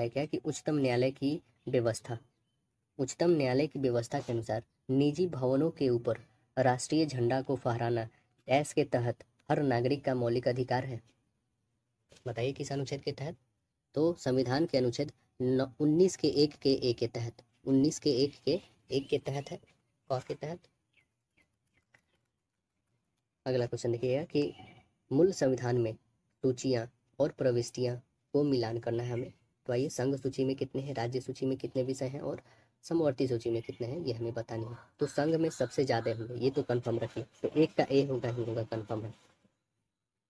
है क्या कि उच्चतम न्यायालय की व्यवस्था उच्चतम न्यायालय की व्यवस्था के अनुसार निजी भवनों के ऊपर राष्ट्रीय झंडा को फहराना एस के तहत हर नागरिक का मौलिक अधिकार है बताइए किस अनुच्छेद के तहत तो संविधान के अनुच्छेद उन्नीस के एक के एक के तहत उन्नीस के एक के एक के तहत है और के तहत अगला क्वेश्चन देखिएगा कि मूल संविधान में सूचियाँ और प्रविष्टियाँ को मिलान करना है हमें तो आइए संघ सूची में कितने हैं राज्य सूची में कितने विषय हैं और समवर्ती सूची में कितने हैं ये हमें बतानी है तो संघ में सबसे ज़्यादा होंगे ये तो कन्फर्म रखिए तो एक का ए होगा ही होगा कन्फर्म है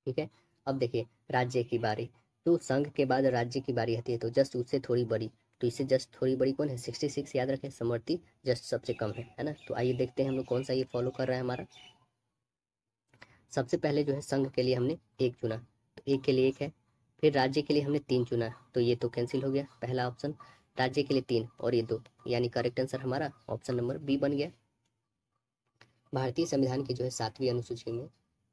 ठीक है अब देखिए राज्य की बारी तो संघ के बाद राज्य की बारी आती है तो जस्ट उससे थोड़ी बड़ी तो इससे जस्ट थोड़ी बड़ी कौन है सिक्सटी सिक्स याद रखें समवर्ती जस्ट सबसे कम है है ना तो आइए देखते हैं हम लोग कौन सा ये फॉलो कर रहा है हमारा सबसे पहले जो है संघ के लिए हमने एक चुना तो एक के लिए एक है फिर राज्य के लिए हमने तीन चुना तो ये तो कैंसिल हो गया पहला ऑप्शन राज्य के लिए तीन और ये दो यानी करेक्ट आंसर हमारा ऑप्शन नंबर बी बन गया भारतीय संविधान की जो है सातवीं अनुसूची में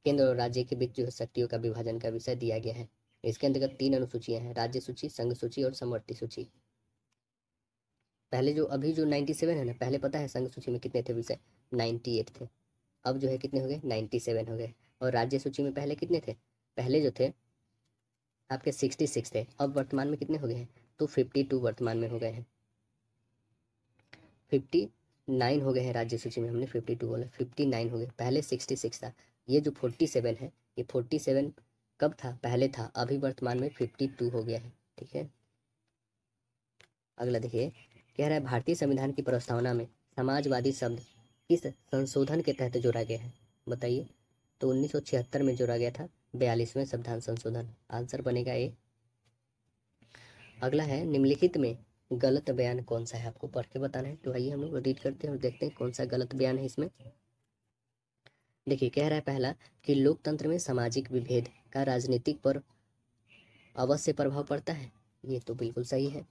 केंद्र और राज्य के बीच जो है शक्तियों का विभाजन का विषय दिया गया है इसके अंतर्गत तीन अनुसूचियां हैं राज्य सूची संघ सूची और समवर्ती सूची पहले जो अभी जो 97 है ना पहले पता है संघ सूची में कितने थे विषय 98 थे अब जो है कितने हो गए 97 हो गए और राज्य सूची में पहले कितने थे पहले जो थे आपके सिक्सटी सिक्स थे अब वर्तमान में कितने हो गए हैं तो फिफ्टी टू वर्तमान में हो गए हैं फिफ्टी नाइन हो गए हैं राज्य सूची में हमने फिफ्टी टू बोला फिफ्टी नाइन हो गए पहले सिक्सटी सिक्स था ये जो फोर्टी सेवन है ये फोर्टी सेवन कब था पहले था अभी वर्तमान में फिफ्टी टू हो गया है ठीक है अगला देखिए कह रहा है भारतीय संविधान की प्रस्तावना में समाजवादी शब्द किस संशोधन के तहत जोड़ा गया है बताइए तो छिहत्तर में जोड़ा गया था बयालीसवें संविधान संशोधन आंसर बनेगा ए अगला है निम्नलिखित में गलत बयान कौन सा है आपको पढ़ के बताना है तो आइए हम लोग रीड करते हैं और देखते हैं कौन सा गलत बयान है इसमें देखिए कह रहा है पहला कि लोकतंत्र में सामाजिक विभेद का राजनीतिक पर अवश्य प्रभाव पड़ता है ये तो बिल्कुल सही है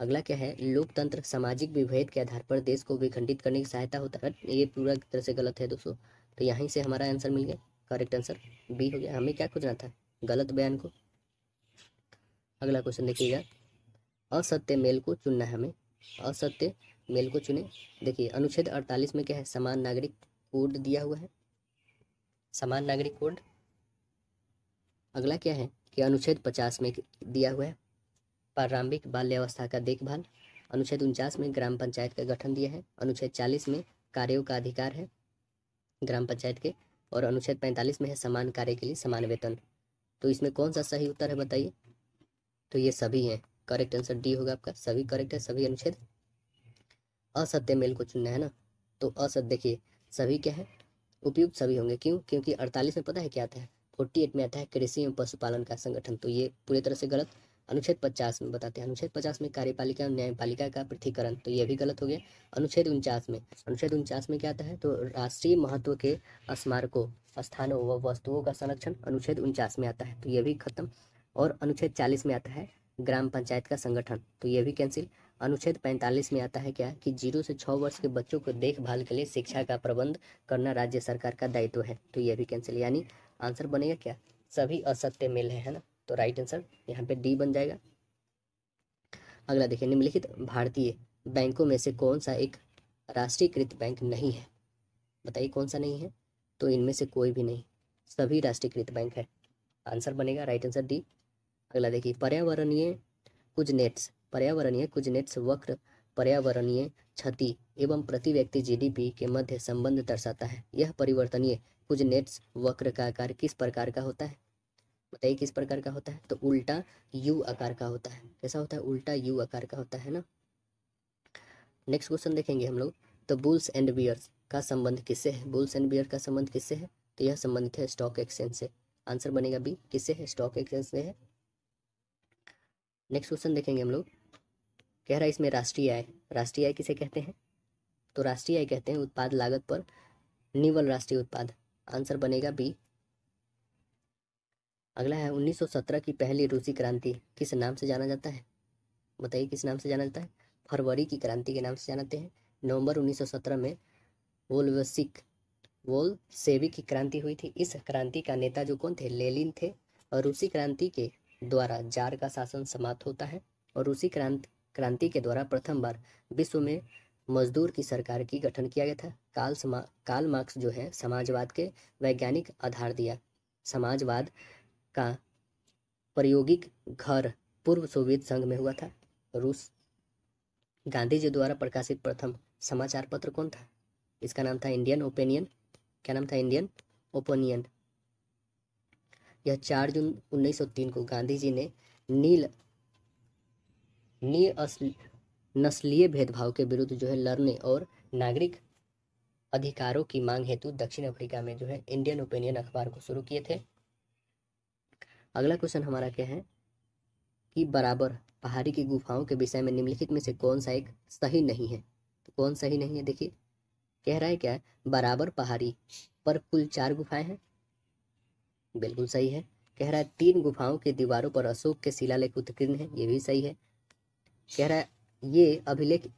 अगला क्या है लोकतंत्र सामाजिक विभेद के आधार पर देश को विखंडित करने की सहायता होता है ये पूरा तरह से गलत है दोस्तों तो यहीं से हमारा आंसर मिल गया करेक्ट आंसर बी हो गया हमें क्या खोजना था गलत बयान को अगला क्वेश्चन देखिएगा असत्य मेल को चुनना है हमें असत्य मेल को चुने देखिए अनुच्छेद अड़तालीस में क्या है समान नागरिक कोड दिया हुआ है समान नागरिक कोड अगला क्या है कि अनुच्छेद पचास में दिया हुआ है प्रारंभिक बाल्यावस्था का देखभाल अनुच्छेद उनचास में ग्राम पंचायत का गठन दिया है अनुच्छेद चालीस में कार्यों का अधिकार है ग्राम पंचायत के और अनुच्छेद पैंतालीस में है समान कार्य के लिए समान वेतन तो इसमें कौन सा सही उत्तर है बताइए तो ये सभी हैं करेक्ट आंसर डी होगा आपका सभी करेक्ट है सभी अनुच्छेद असत्य मेल को चुनना है ना तो असत्य देखिए सभी क्या है उपयुक्त सभी होंगे क्यों क्योंकि अड़तालीस में पता है क्या आता है फोर्टी एट में आता है कृषि एवं पशुपालन का संगठन तो ये पूरी तरह से गलत अनुच्छेद पचास में बताते हैं अनुच्छेद पचास में कार्यपालिका और न्यायपालिका का पृथ्वीकरण तो ये भी गलत हो गया अनुच्छेद उनचास में अनुच्छेद उनचास में क्या आता है तो राष्ट्रीय महत्व के स्मारकों स्थानों व वस्तुओं का संरक्षण अनुच्छेद उनचास में आता है तो ये भी खत्म और अनुच्छेद चालीस में आता है ग्राम पंचायत का संगठन तो ये भी कैंसिल अनुच्छेद पैंतालीस में आता है क्या कि जीरो से छः वर्ष के बच्चों को देखभाल के लिए शिक्षा का प्रबंध करना राज्य सरकार का दायित्व है तो यह भी कैंसिल यानी आंसर बनेगा क्या सभी असत्य मिल है ना तो राइट आंसर यहाँ पे डी बन जाएगा अगला देखिए निम्नलिखित भारतीय बैंकों में से कौन सा एक राष्ट्रीयकृत बैंक नहीं है बताइए कौन सा नहीं है तो इनमें से कोई भी नहीं सभी राष्ट्रीयकृत बैंक है आंसर बनेगा राइट आंसर डी अगला देखिए पर्यावरणीय कुछ नेट्स पर्यावरणीय कुछ नेट्स वक्र पर्यावरणीय क्षति एवं प्रति व्यक्ति जीडीपी के मध्य संबंध दर्शाता है यह परिवर्तनीय कुछ नेट्स वक्र का आकार किस प्रकार का होता है बताइए किस प्रकार का होता है तो उल्टा यू आकार का होता है कैसा होता है उल्टा यू आकार का होता है ना नेक्स्ट क्वेश्चन देखेंगे हम लोग तो बुल्स एंड बियर्स का संबंध किससे है बुल्स एंड बियर का संबंध किससे है तो यह संबंधित है स्टॉक एक्सचेंज से आंसर बनेगा बी किससे है स्टॉक एक्सचेंज से है नेक्स्ट क्वेश्चन देखेंगे हम लोग कह रहा है इसमें राष्ट्रीय आय राष्ट्रीय आय किसे कहते हैं तो राष्ट्रीय आय कहते हैं उत्पाद लागत पर निवल राष्ट्रीय उत्पाद आंसर बनेगा बी अगला है 1917 की पहली रूसी क्रांति किस नाम से जाना जाता है बताइए किस नाम से जाना जाता है फरवरी की क्रांति के नाम से जानते हैं नवंबर 1917 में वोल्वसिक वोल सेविक की क्रांति हुई थी इस क्रांति का नेता जो कौन थे लेलिन थे और रूसी क्रांति के द्वारा जार का शासन समाप्त होता है और रूसी क्रांति क्रांति के द्वारा प्रथम बार विश्व में मजदूर की सरकार की गठन किया गया था काल समा काल मार्क्स जो है समाजवाद के वैज्ञानिक आधार दिया समाजवाद का प्रायोगिक घर पूर्व सोवियत संघ में हुआ था रूस गांधी जी द्वारा प्रकाशित प्रथम समाचार पत्र कौन था इसका नाम था इंडियन ओपिनियन क्या नाम था इंडियन ओपिनियन यह चार जून 1903 को गांधी जी ने नील नील नस्लीय भेदभाव के विरुद्ध जो है लड़ने और नागरिक अधिकारों की मांग हेतु दक्षिण अफ्रीका में जो है इंडियन ओपिनियन अखबार को शुरू किए थे अगला क्वेश्चन हमारा क्या है कि बराबर पहाड़ी की गुफाओं के विषय में निम्नलिखित में से कौन सा एक सही नहीं है तो कौन सही नहीं है देखिए कह रहा है क्या बराबर पहाड़ी पर कुल चार गुफाएं हैं बिल्कुल सही है कह रहा है तीन गुफाओं की दीवारों पर अशोक के शिलालेख उत्कीर्ण है ये भी सही है कह रहा है ये अभिलेख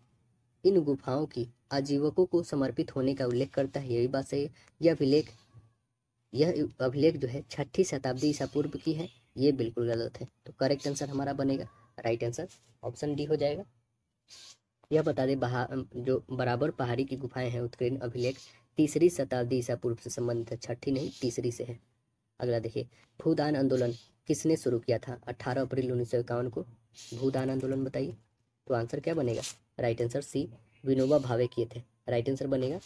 इन गुफाओं की आजीवकों को समर्पित होने का उल्लेख करता है ये भी बात सही है यह अभिलेख यह अभिलेख जो है छठी शताब्दी ईसा पूर्व की है ये बिल्कुल गलत है तो करेक्ट आंसर हमारा बनेगा राइट आंसर ऑप्शन डी हो जाएगा यह बता दें जो बराबर पहाड़ी की गुफाएं हैं उत्कीर्ण अभिलेख तीसरी शताब्दी ईसा पूर्व से संबंधित है छठी नहीं तीसरी से है अगला देखिए भूदान आंदोलन किसने शुरू किया था 18 अप्रैल उन्नीस को भूदान आंदोलन बताइए तो आंसर क्या बनेगा राइट आंसर सी विनोबा भावे किए थे राइट आंसर बनेगा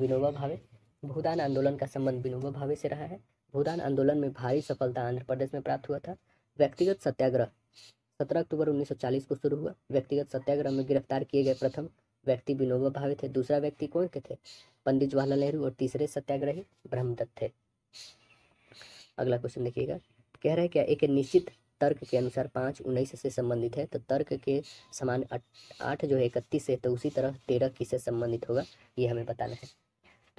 विनोबा भावे भूदान आंदोलन का संबंध विनोबा भावे से रहा है भूदान आंदोलन में भारी सफलता आंध्र प्रदेश में प्राप्त हुआ था व्यक्तिगत सत्याग्रह 17 अक्टूबर 1940 को शुरू हुआ व्यक्तिगत सत्याग्रह में गिरफ्तार किए गए प्रथम व्यक्ति विनोबा भावे थे दूसरा व्यक्ति कौन के थे पंडित जवाहरलाल नेहरू और तीसरे सत्याग्रही ब्रह्मदत्त थे अगला क्वेश्चन देखिएगा कह रहे क्या एक निश्चित तर्क के अनुसार पाँच उन्नीस से संबंधित है तो तर्क के समान आठ जो है इकतीस है तो उसी तरह तेरह किससे संबंधित होगा ये हमें बताना है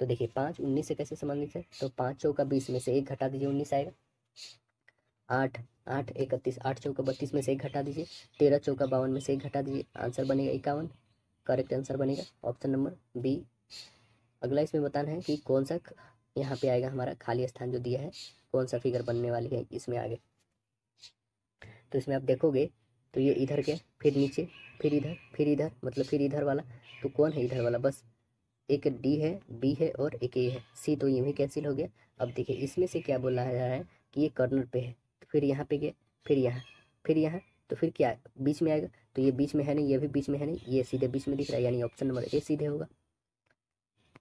तो देखिए पाँच उन्नीस से कैसे संबंधित है तो पाँच चौका बीस में से एक घटा दीजिए उन्नीस आएगा आठ आठ इकतीस आठ चौका बत्तीस में से एक घटा दीजिए तेरह चौका बावन में से एक घटा दीजिए आंसर बनेगा इक्यावन करेक्ट आंसर बनेगा ऑप्शन नंबर बी अगला इसमें बताना है कि कौन सा यहाँ पे आएगा हमारा खाली स्थान जो दिया है कौन सा फिगर बनने वाली है इसमें आगे तो इसमें आप देखोगे तो ये इधर के फिर नीचे फिर इधर फिर इधर मतलब फिर इधर वाला तो कौन है इधर वाला बस एक डी है बी है और एक ए है सी तो यूँ ही कैंसिल हो गया अब देखिए इसमें से क्या बोला जा रहा है कि ये कॉर्नर पे है तो फिर यहाँ पे गया फिर यहाँ फिर यहाँ तो फिर क्या बीच में आएगा तो ये बीच में है नहीं ये भी बीच में है नहीं ये सीधे बीच में दिख रहा है यानी ऑप्शन नंबर ए सीधे होगा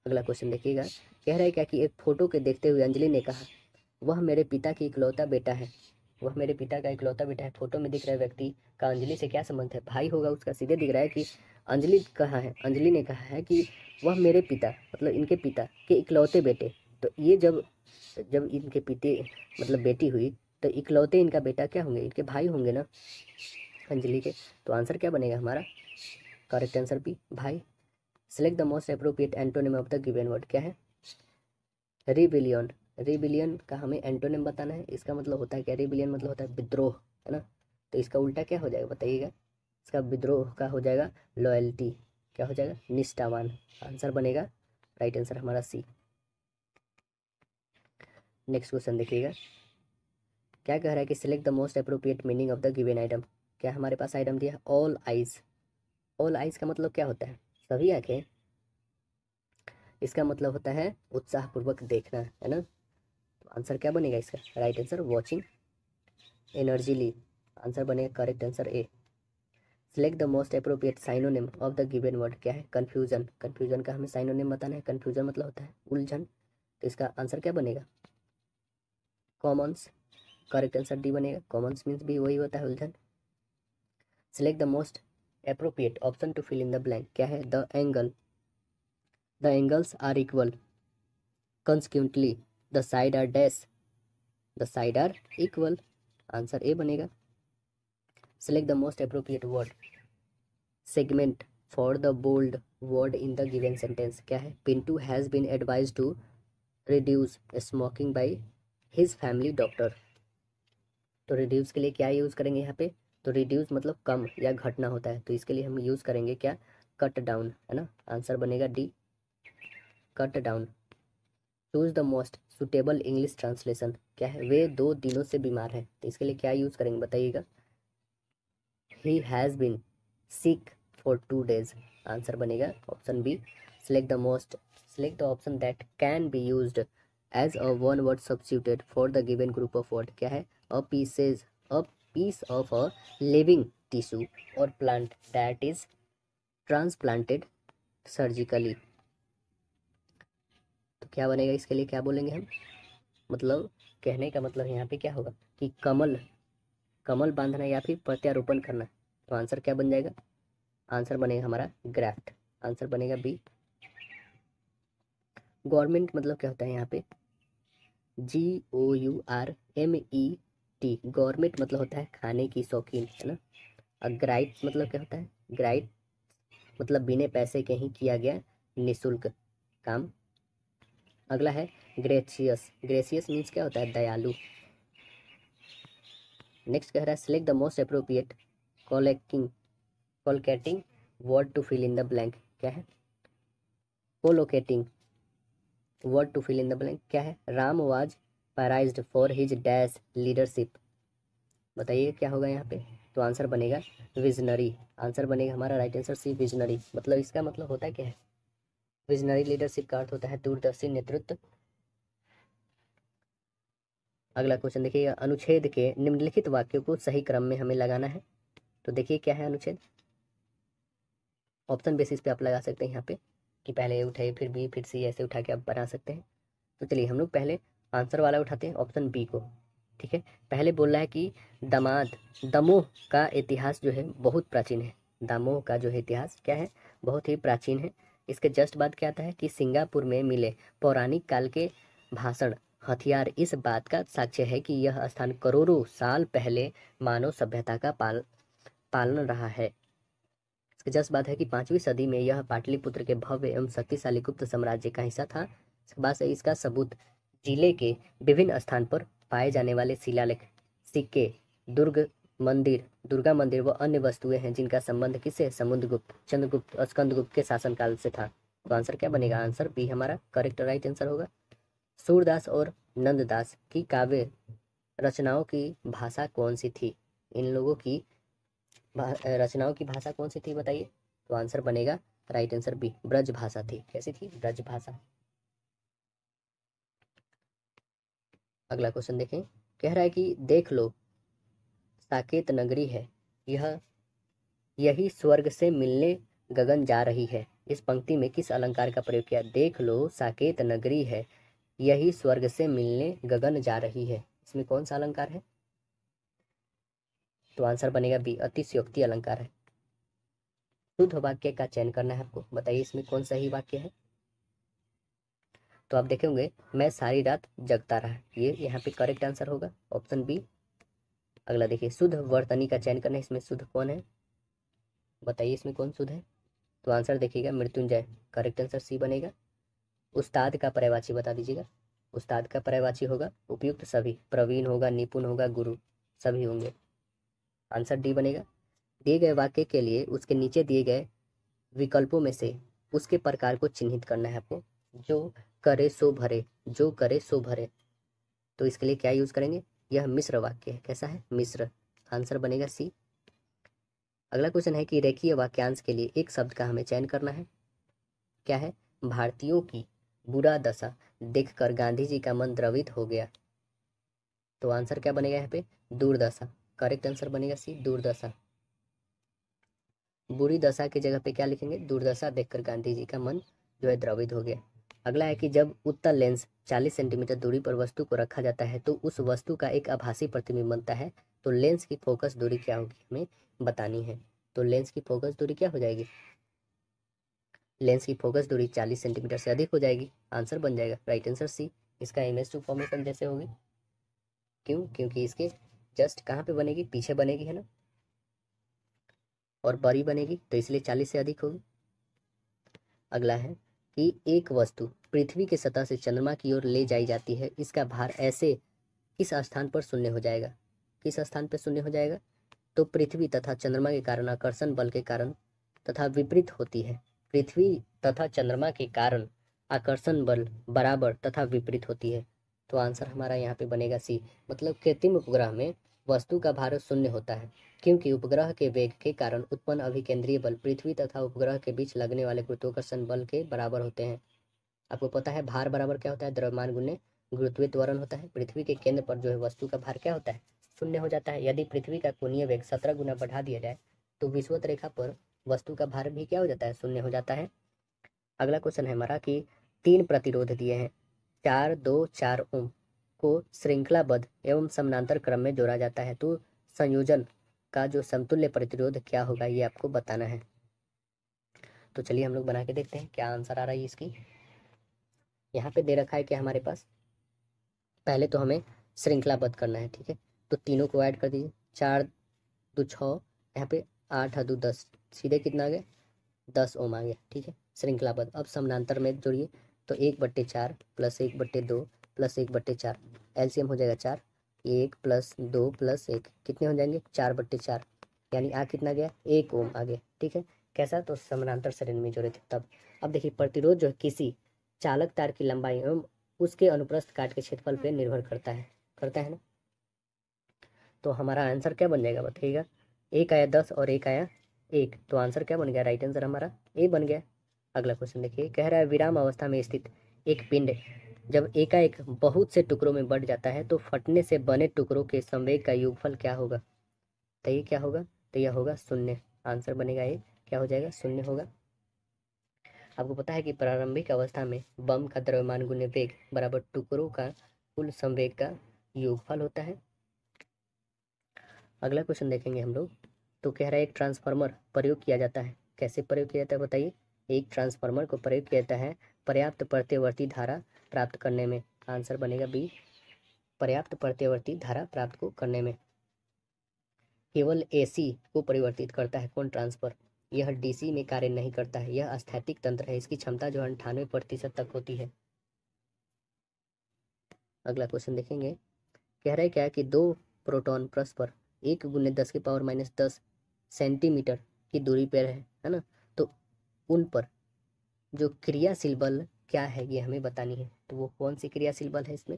अगला क्वेश्चन देखिएगा कह रहा है क्या कि एक फ़ोटो के देखते हुए अंजलि ने कहा वह मेरे पिता की इकलौता बेटा है वह मेरे पिता का इकलौता बेटा है फोटो में दिख रहा व्यक्ति का अंजलि से क्या संबंध है भाई होगा उसका सीधे दिख रहा है कि अंजलि कहाँ है अंजलि ने कहा है कि वह मेरे पिता मतलब इनके पिता के इकलौते बेटे तो ये जब जब इनके पिते मतलब बेटी हुई तो इकलौते इनका बेटा क्या होंगे इनके भाई होंगे ना अंजलि के तो आंसर क्या बनेगा हमारा करेक्ट आंसर भी भाई select the most appropriate antonym of the given word क्या है रिबिलियन रिबिलियन का हमें एंटोनिम बताना है इसका मतलब होता है क्या रिबिलियन मतलब होता है विद्रोह है ना तो इसका उल्टा क्या हो जाएगा बताइएगा इसका विद्रोह का हो जाएगा लॉयल्टी क्या हो जाएगा निष्ठावान आंसर बनेगा राइट आंसर हमारा सी नेक्स्ट क्वेश्चन देखिएगा क्या कह रहा है कि select the most appropriate meaning of the given item क्या हमारे पास आइटम दिया है ऑल आइज ऑल आइज का मतलब क्या होता है सभी आंखें इसका मतलब होता है उत्साहपूर्वक देखना है ना आंसर क्या बनेगा इसका राइट आंसर वॉचिंग एनर्जी ली आंसर बनेगा correct answer A select the most appropriate synonym of the given word क्या है कन्फ्यूजन कन्फ्यूजन का हमें साइनोनेम बताना है कन्फ्यूजन मतलब होता है उलझन तो इसका आंसर क्या बनेगा कॉमन्स करेक्ट आंसर डी बनेगा कॉमन्स मीन्स भी वही होता है उलझन select the most appropriate option to fill in the blank क्या है the angle the angles are equal consecutively the side are dash the side are equal answer A बनेगा select the most appropriate word segment for the bold word in the given sentence क्या है Pintu has been advise to reduce smoking by his family doctor तो reduce के लिए क्या use करेंगे यहाँ पे तो रिड्यूस मतलब कम या घटना होता है तो इसके लिए हम यूज़ करेंगे क्या कट डाउन है ना आंसर बनेगा D cut down choose the most suitable English translation क्या है वे दो दिनों से बीमार हैं तो इसके लिए क्या यूज करेंगे बताइएगा he has been sick for two days answer बनेगा option B select the most select the option that can be use as a one word substituted for the given group of word क्या है a pieces a piece of a living tissue और plant that is transplanted surgically क्या बनेगा इसके लिए क्या बोलेंगे हम मतलब कहने का मतलब यहाँ पे क्या होगा कि कमल कमल बांधना या फिर प्रत्यारोपण करना तो आंसर क्या बन जाएगा आंसर बनेगा हमारा ग्राफ्ट आंसर बनेगा बी गवर्नमेंट मतलब क्या होता है यहाँ पे G O U R M E T government मतलब होता है खाने की शौकीन है ना और ग्राइट मतलब क्या होता है ग्राइट मतलब बिना पैसे के ही किया गया निशुल्क काम अगला है ग्रेसियस ग्रेसियस मीन्स क्या होता है दयालु नेक्स्ट कह रहा है select the most appropriate collecting collocating word to fill in the blank क्या है collocating word to fill in the blank क्या है Ram was praise for his dash leadership बताइए क्या होगा यहाँ पे तो आंसर बनेगा विजनरी आंसर बनेगा हमारा राइट आंसर सी विजनरी मतलब इसका मतलब होता है क्या है विजनरी लीडरशिप का अर्थ होता है दूरदर्शी नेतृत्व अगला क्वेश्चन देखिए अनुच्छेद के निम्नलिखित वाक्यों को सही क्रम में हमें लगाना है तो देखिए क्या है अनुच्छेद ऑप्शन बेसिस पे आप लगा सकते हैं यहाँ पे कि पहले उठाए फिर बी फिर सी ऐसे उठा के आप बना सकते हैं तो चलिए हम लोग पहले आंसर वाला उठाते हैं ऑप्शन बी को ठीक है पहले बोल रहा है कि दमाद दमोह का इतिहास जो है बहुत प्राचीन है दामोह का जो है इतिहास क्या है बहुत ही प्राचीन है इसके जस्ट बाद क्या आता है कि सिंगापुर में मिले पौराणिक काल के भाषण हथियार इस बात का साक्ष्य है कि यह स्थान करोड़ों साल पहले मानव सभ्यता का पाल पालन रहा है इसके जस्ट बाद है कि पांचवी सदी में यह पाटलिपुत्र के भव्य एवं शक्तिशाली गुप्त साम्राज्य का हिस्सा था इसके बाद से इसका सबूत जिले के विभिन्न स्थान पर पाए जाने वाले शिलालेख सिक्के दुर्ग मंदिर दुर्गा मंदिर व अन्य वस्तुएं हैं जिनका संबंध किसे समुद्रगुप्त चंद्रगुप्त और स्कंदगुप्त के शासनकाल से था तो आंसर क्या बनेगा आंसर बी हमारा करेक्ट राइट आंसर होगा सूरदास और नंददास की काव्य रचनाओं की भाषा कौन सी थी इन लोगों की रचनाओं की भाषा कौन सी थी बताइए तो आंसर बनेगा राइट आंसर बी ब्रज भाषा थी कैसी थी ब्रज भाषा अगला क्वेश्चन देखें कह रहा है कि देख लो साकेत नगरी है यह यही स्वर्ग से मिलने गगन जा रही है इस पंक्ति में किस अलंकार का प्रयोग किया देख लो साकेत नगरी है यही स्वर्ग से मिलने गगन जा रही है इसमें कौन सा अलंकार है तो आंसर बनेगा बी अतिशयोक्ति अलंकार है शुद्ध वाक्य का चयन करना है आपको बताइए इसमें कौन सा ही वाक्य है तो आप देखेंगे मैं सारी रात जगता रहा ये यहाँ पे करेक्ट आंसर होगा ऑप्शन बी अगला देखिए शुद्ध वर्तनी का चयन करना है इसमें शुद्ध कौन है बताइए इसमें कौन शुद्ध है तो आंसर देखिएगा मृत्युंजय करेक्ट आंसर सी बनेगा उस्ताद का पर्यवाची बता दीजिएगा उस्ताद का पर्यवाची होगा उपयुक्त सभी प्रवीण होगा निपुण होगा गुरु सभी होंगे आंसर डी बनेगा दिए गए वाक्य के लिए उसके नीचे दिए गए विकल्पों में से उसके प्रकार को चिन्हित करना है आपको जो करे सो भरे जो करे सो भरे तो इसके लिए क्या यूज़ करेंगे यह मिश्र वाक्य है कैसा है मिश्र आंसर बनेगा सी अगला क्वेश्चन है कि रेखीय वाक्यांश के लिए एक शब्द का हमें चयन करना है क्या है भारतीयों की बुरा दशा देखकर गांधी जी का मन द्रवित हो गया तो आंसर क्या बनेगा यहाँ पे दुर्दशा करेक्ट आंसर बनेगा सी दुर्दशा बुरी दशा की जगह पे क्या लिखेंगे दुर्दशा देखकर गांधी जी का मन जो है द्रवित हो गया अगला है कि जब उत्तल लेंस 40 सेंटीमीटर दूरी पर वस्तु को रखा जाता है तो उस वस्तु का एक आभासी प्रतिबिंब बनता है तो लेंस की फोकस दूरी क्या होगी हमें बतानी है तो लेंस की फोकस दूरी क्या हो जाएगी लेंस की फोकस दूरी 40 सेंटीमीटर से अधिक हो जाएगी आंसर बन जाएगा राइट आंसर सी इसका इमेज टू फॉर्मेशन जैसे होगी क्यों क्योंकि इसके जस्ट कहाँ पे बनेगी पीछे बनेगी है ना और बड़ी बनेगी तो इसलिए 40 से अधिक होगी अगला है कि एक वस्तु पृथ्वी की सतह से चंद्रमा की ओर ले जाई जाती है इसका भार ऐसे किस स्थान पर शून्य हो जाएगा किस स्थान पर शून्य हो जाएगा तो पृथ्वी तथा चंद्रमा के कारण आकर्षण बल के कारण तथा विपरीत होती है पृथ्वी तथा चंद्रमा के कारण आकर्षण बल बराबर तथा विपरीत होती है तो आंसर हमारा यहाँ पे बनेगा सी मतलब कृत्रिम उपग्रह में वस्तु का भार शून्य होता है क्योंकि उपग्रह के वेग के कारण उत्पन्न अभिकेंद्रीय बल पृथ्वी तथा उपग्रह के बीच लगने वाले गुरुत्वाकर्षण बल के बराबर होते हैं आपको पता है भार बराबर क्या होता है द्रव्यमान गुण्य गुरुत्व त्वरण होता है पृथ्वी के केंद्र पर जो है वस्तु का भार क्या होता है शून्य हो जाता है यदि पृथ्वी का कोणीय वेग सत्रह गुना बढ़ा दिया जाए तो विश्वत रेखा पर वस्तु का भार भी क्या हो जाता है शून्य हो जाता है अगला क्वेश्चन है हमारा कि तीन प्रतिरोध दिए हैं चार दो चार ओम को श्रृंखलाबद्ध एवं समानांतर क्रम में जोड़ा जाता है तो संयोजन का जो समतुल्य प्रतिरोध क्या होगा ये आपको बताना है तो चलिए हम लोग बना के देखते हैं क्या आंसर आ रहा है इसकी यहाँ पे दे रखा है कि हमारे पास पहले तो हमें श्रृंखलाबद्ध करना है ठीक है तो तीनों को ऐड कर दीजिए चार दो छः यहाँ पे आठ दो दस सीधे कितना आ गया दस ओम आ गया ठीक है श्रृंखलाबद्ध अब समानांतर में जोड़िए तो एक बट्टे चार प्लस एक बट्टे दो प्लस एक बट्टे चार एलसीएम हो जाएगा चार एक प्लस दो प्लस एक कितने हो जाएंगे चार बट्टे चार यानी आ कितना गया एक ओम आ गया ठीक है कैसा तो समानांतर श्रेणी में जोड़े थे तब अब देखिए प्रतिरोध जो है किसी चालक तार की लंबाई एवं उसके अनुप्रस्थ काट के क्षेत्रफल पर निर्भर करता है करता है ना तो हमारा आंसर क्या बन जाएगा बताइएगा एक आया दस और एक आया एक तो आंसर क्या बन गया राइट आंसर हमारा ए बन गया अगला क्वेश्चन देखिए कह रहा है विराम अवस्था में स्थित एक पिंड जब एकाएक बहुत से टुकड़ों में बढ़ जाता है तो फटने से बने टुकड़ों के संवेग का योगफल क्या होगा तो ये क्या होगा तो यह होगा शून्य आंसर बनेगा ये क्या हो जाएगा शून्य होगा आपको पता है कि प्रारंभिक अवस्था में बम का द्रव्यमान गुण्य वेग बराबर टुकड़ों का कुल संवेग का योगफल होता है अगला क्वेश्चन देखेंगे हम लोग तो कह रहा है एक ट्रांसफार्मर प्रयोग किया जाता है कैसे प्रयोग किया जाता है बताइए एक ट्रांसफार्मर को प्रयोग किया जाता है पर्याप्त प्रत्यवर्ती धारा प्राप्त करने में आंसर बनेगा बी पर्याप्त प्रत्यवर्ती धारा प्राप्त को करने में केवल एसी को परिवर्तित करता है कौन ट्रांसफार्मर यह डीसी में कार्य नहीं करता है यह स्थैतिक तंत्र है इसकी क्षमता जो अंठानवे प्रतिशत तक होती है अगला क्वेश्चन देखेंगे कह रहे क्या है कि दो प्रोटॉन परस्पर एक गुने दस के पावर माइनस दस सेंटीमीटर की दूरी पर है है ना तो उन पर जो क्रियाशील बल क्या है ये हमें बतानी है तो वो कौन सी क्रियाशील बल है इसमें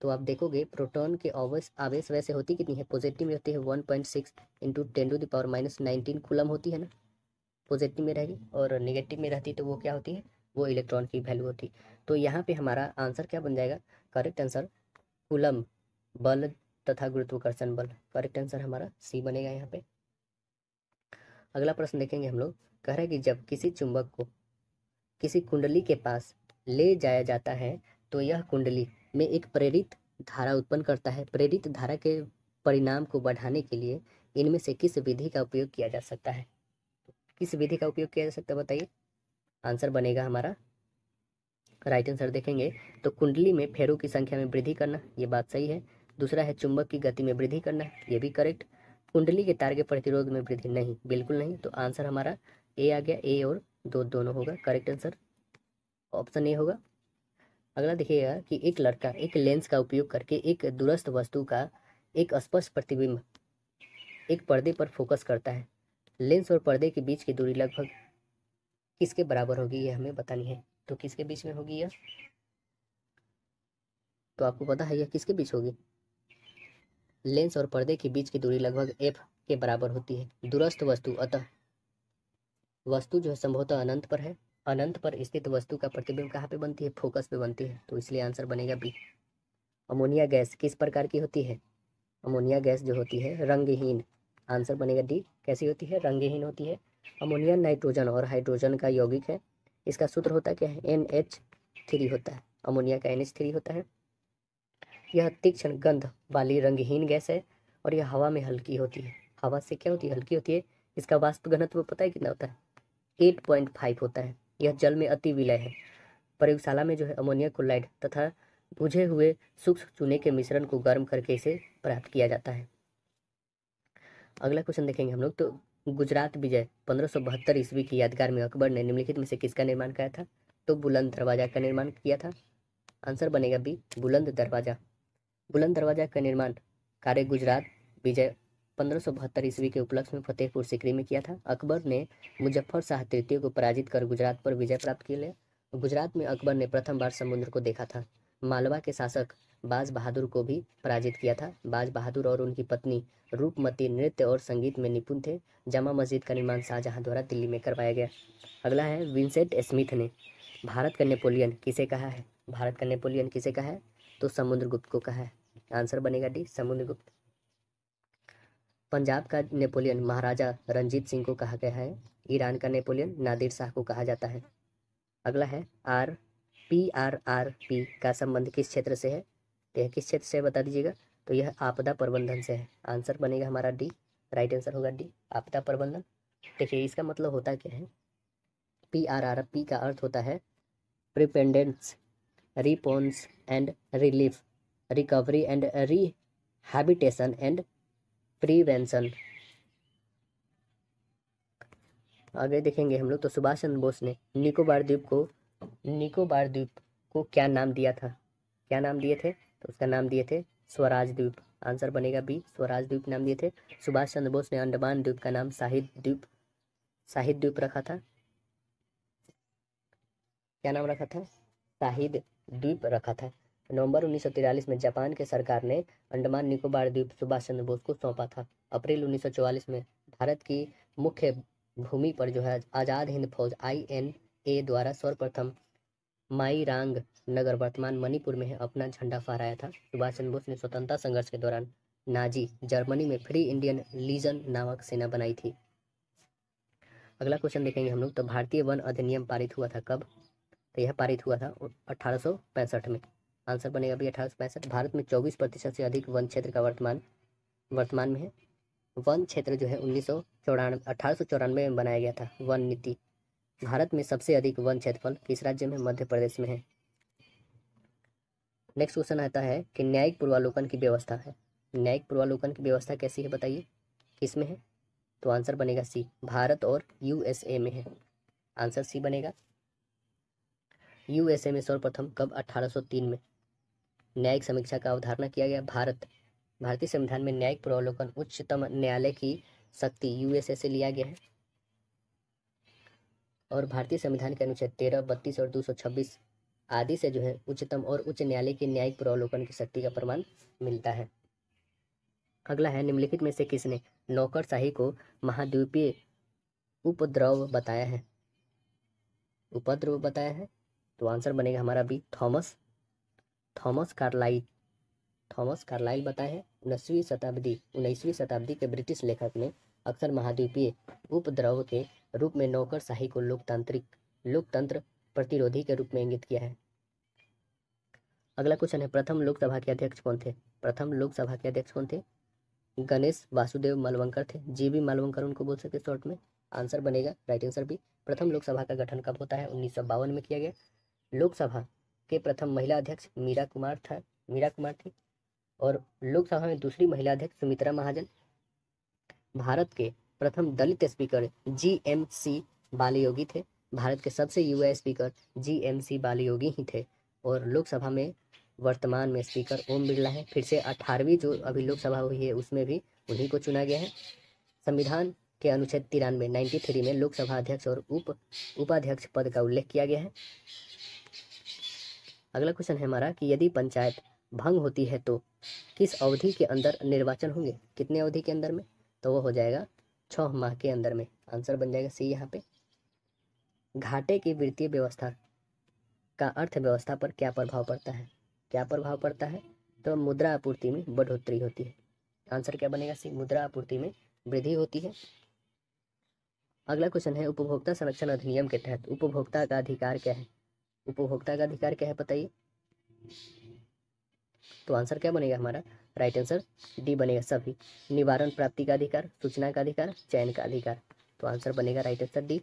तो आप देखोगे प्रोटॉन के आवेश आवेश वैसे होती कितनी है पॉजिटिव में होती है one point six into ten to the power minus nineteen coulomb होती है ना पॉजिटिव में रहेगी और नेगेटिव में रहती तो वो क्या होती है वो इलेक्ट्रॉन की वैल्यू होती तो यहाँ पे हमारा आंसर क्या बन जाएगा करेक्ट आंसर कुलम बल तथा गुरुत्वाकर्षण बल करेक्ट आंसर हमारा सी बनेगा यहाँ पे अगला प्रश्न देखेंगे हम लोग कह रहे हैं कि जब किसी चुंबक को किसी कुंडली के पास ले जाया जाता है तो यह कुंडली में एक प्रेरित धारा उत्पन्न करता है प्रेरित धारा के परिणाम को बढ़ाने के लिए इनमें से किस विधि का उपयोग किया जा सकता है किस विधि का उपयोग किया जा सकता है बताइए आंसर बनेगा हमारा राइट आंसर देखेंगे तो कुंडली में फेरों की संख्या में वृद्धि करना ये बात सही है दूसरा है चुंबक की गति में वृद्धि करना ये भी करेक्ट कुंडली के तार के प्रतिरोध में वृद्धि नहीं बिल्कुल नहीं तो आंसर हमारा ए आ गया ए और दो दोनों होगा करेक्ट आंसर ऑप्शन ए होगा अगला देखिएगा कि एक लड़का एक लेंस का उपयोग करके एक दूरस्थ वस्तु का एक स्पष्ट प्रतिबिंब एक पर्दे पर फोकस करता है लेंस और पर्दे के बीच की दूरी लगभग किसके बराबर होगी ये हमें बतानी है तो किसके बीच में होगी यह तो आपको पता है यह किसके बीच होगी लेंस और पर्दे के बीच की दूरी लगभग एफ के बराबर होती है दूरस्थ वस्तु अतः वस्तु जो है संभवतः अनंत पर है अनंत पर स्थित वस्तु का प्रतिबिंब कहाँ पे बनती है फोकस पे बनती है तो इसलिए आंसर बनेगा बी अमोनिया गैस किस प्रकार की होती है अमोनिया गैस जो होती है रंगहीन आंसर बनेगा डी कैसी होती है रंगहीन होती है अमोनिया नाइट्रोजन और हाइड्रोजन का यौगिक है इसका सूत्र होता क्या है एन एच थ्री होता है अमोनिया का एन एच थ्री होता है यह तीक्ष्ण गंध वाली रंगहीन गैस है और यह हवा में हल्की होती है हवा से क्या होती है हल्की होती है इसका वास्तव घनत्व पता है कितना होता है एट पॉइंट फाइव होता है यह जल में अति विलय है प्रयोगशाला में जो है अमोनिया क्लोराइड तथा बुझे हुए सूक्ष्म चूने के मिश्रण को गर्म करके इसे प्राप्त किया जाता है अगला क्वेश्चन देखेंगे हम लोग तो गुजरात विजय पंद्रह ईस्वी की यादगार में अकबर ने निम्नलिखित में से किसका निर्माण किया था तो बुलंद दरवाजा का निर्माण किया था आंसर बनेगा बी बुलंद दरवाजा बुलंद दरवाजा का निर्माण कार्य गुजरात विजय पंद्रह ईस्वी के उपलक्ष्य में फतेहपुर सिकरी में किया था अकबर ने मुजफ्फर शाह तृतीय को पराजित कर गुजरात पर विजय प्राप्त किए गुजरात में अकबर ने प्रथम बार समुद्र को देखा था मालवा के शासक बाज बहादुर को भी पराजित किया था बाज बहादुर और उनकी पत्नी रूपमती नृत्य और संगीत में निपुण थे जामा मस्जिद का निर्माण शाहजहां द्वारा दिल्ली में करवाया गया अगला है विंसेंट स्मिथ ने भारत का नेपोलियन किसे कहा है भारत का नेपोलियन किसे कहा है तो समुद्रगुप्त को कहा है आंसर बनेगा डी समुद्रगुप्त पंजाब का नेपोलियन महाराजा रंजीत सिंह को कहा गया है ईरान का नेपोलियन नादिर शाह को कहा जाता है अगला है R P R R P का संबंध किस क्षेत्र से है तो यह किस क्षेत्र से बता दीजिएगा तो यह आपदा प्रबंधन से है आंसर बनेगा हमारा डी राइट आंसर होगा डी आपदा प्रबंधन देखिए इसका मतलब होता क्या है पी आर आर पी का अर्थ होता है preparedness response and relief recovery and rehabilitation and prevention आगे देखेंगे हम लोग तो सुभाष चंद्र बोस ने निकोबार द्वीप को निकोबार द्वीप को क्या नाम दिया था क्या नाम दिए थे तो उसका नाम दिए थे स्वराज द्वीप आंसर बनेगा बी स्वराज द्वीप नाम दिए थे सुभाष चंद्र बोस ने अंडमान द्वीप का नाम शाहिद द्वीप शाहिद द्वीप रखा था क्या नाम रखा था शाहिद द्वीप रखा था नवंबर उन्नीस में जापान के सरकार ने अंडमान निकोबार द्वीप सुभाष चंद्र बोस को सौंपा था अप्रैल उन्नीस में भारत की मुख्य भूमि पर जो है आज़ाद हिंद फौज आई एन ए द्वारा सर्वप्रथम माईरांग नगर वर्तमान मणिपुर में अपना झंडा फहराया था सुभाष चंद्र बोस ने स्वतंत्रता संघर्ष के दौरान नाजी जर्मनी में फ्री इंडियन लीजन नामक सेना बनाई थी अगला क्वेश्चन देखेंगे हम लोग तो भारतीय वन अधिनियम पारित हुआ था कब तो यह पारित हुआ था अठारह में आंसर बनेगा भी अठारह सौ पैंसठ भारत में चौबीस प्रतिशत से अधिक वन क्षेत्र का वर्तमान वर्तमान में है वन क्षेत्र जो है उन्नीस सौ चौरानवे अठारह सौ चौरानवे में बनाया गया था वन नीति भारत में सबसे अधिक वन क्षेत्रफल किस राज्य में मध्य प्रदेश में है नेक्स्ट क्वेश्चन आता है कि न्यायिक पूर्वालोकन की व्यवस्था है न्यायिक पूर्वालोकन की व्यवस्था कैसी है बताइए किसमें है तो आंसर बनेगा सी भारत और यूएसए में है आंसर सी बनेगा यूएसए में सर्वप्रथम कब 1803 में न्यायिक समीक्षा का अवधारणा किया गया भारत भारतीय संविधान में न्यायिक पूर्वावलोकन उच्चतम न्यायालय की शक्ति यूएसए से लिया गया है और भारतीय संविधान के अनुच्छेद तेरह बत्तीस और दो सौ छब्बीस आदि से जो है उच्चतम और उच्च न्यायालय के न्यायिक पूर्वावलोकन की शक्ति का प्रमाण मिलता है अगला है निम्नलिखित में से किसने नौकरशाही को महाद्वीपीय उपद्रव बताया है उपद्रव बताया है तो आंसर बनेगा हमारा B Thomas Thomas Carlyle Thomas Carlyle बताए हैं उन्नीसवीं शताब्दी उन्नीसवीं शताब्दी के ब्रिटिश लेखक ने अक्सर महाद्वीपीय उपद्रव के रूप में नौकरशाही को लोकतांत्रिक लोकतंत्र प्रतिरोधी के रूप में इंगित किया है अगला क्वेश्चन है प्रथम लोकसभा के अध्यक्ष कौन थे प्रथम लोकसभा के अध्यक्ष कौन थे गणेश वासुदेव मलवंकर थे जी बी मलवंकर उनको बोल सकते शॉर्ट में आंसर बनेगा राइट आंसर भी प्रथम लोकसभा का गठन कब होता है उन्नीस में किया गया लोकसभा के प्रथम महिला अध्यक्ष मीरा कुमार था मीरा कुमार थी और लोकसभा में दूसरी महिला अध्यक्ष सुमित्रा महाजन भारत के प्रथम Dalit speaker G M C Balayogi थे भारत के सबसे युवा speaker G M C Balayogi ही थे और लोकसभा में वर्तमान में स्पीकर ओम बिरला है फिर से अठारहवीं जो अभी लोकसभा हुई है उसमें भी उन्हीं को चुना गया है संविधान के अनुच्छेद तिरानवे नाइन्टी थ्री में लोकसभा अध्यक्ष और उप उपाध्यक्ष पद का उल्लेख किया गया है अगला क्वेश्चन है हमारा कि यदि पंचायत भंग होती है तो किस अवधि के अंदर निर्वाचन होंगे कितने अवधि के अंदर में तो वो हो जाएगा छः माह के अंदर में आंसर बन जाएगा सी यहाँ पे घाटे की वित्तीय व्यवस्था का अर्थव्यवस्था पर क्या प्रभाव पड़ता है क्या प्रभाव पड़ता है तो मुद्रा आपूर्ति में बढ़ोतरी होती है आंसर क्या बनेगा सी मुद्रा आपूर्ति में वृद्धि होती है अगला क्वेश्चन है उपभोक्ता संरक्षण अधिनियम के तहत उपभोक्ता का अधिकार क्या है उपभोक्ता का अधिकार क्या है बताइए तो आंसर क्या बनेगा हमारा राइट आंसर डी बनेगा सभी निवारण प्राप्ति का अधिकार सूचना का अधिकार चयन का अधिकार तो आंसर बनेगा राइट आंसर डी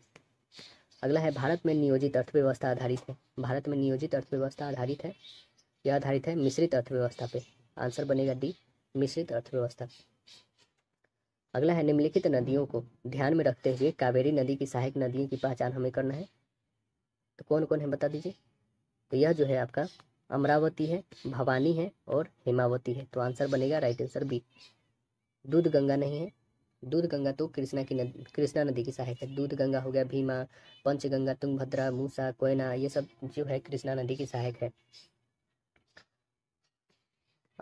अगला है भारत में नियोजित अर्थव्यवस्था आधारित है भारत में नियोजित अर्थव्यवस्था आधारित है यह आधारित है मिश्रित अर्थव्यवस्था पे आंसर बनेगा डी मिश्रित अर्थव्यवस्था अगला है निम्नलिखित नदियों को ध्यान में रखते हुए कावेरी नदी की सहायक नदियों की पहचान हमें करना है तो कौन कौन है बता दीजिए तो यह जो है आपका अमरावती है भवानी है और हेमावती है तो आंसर बनेगा राइट आंसर बी दूध गंगा नहीं है दूध गंगा तो कृष्णा की नदी कृष्णा नदी की सहायक है दूध गंगा हो गया भीमा पंचगंगा तुंगभद्रा मूसा कोयना ये सब जो है कृष्णा नदी की सहायक है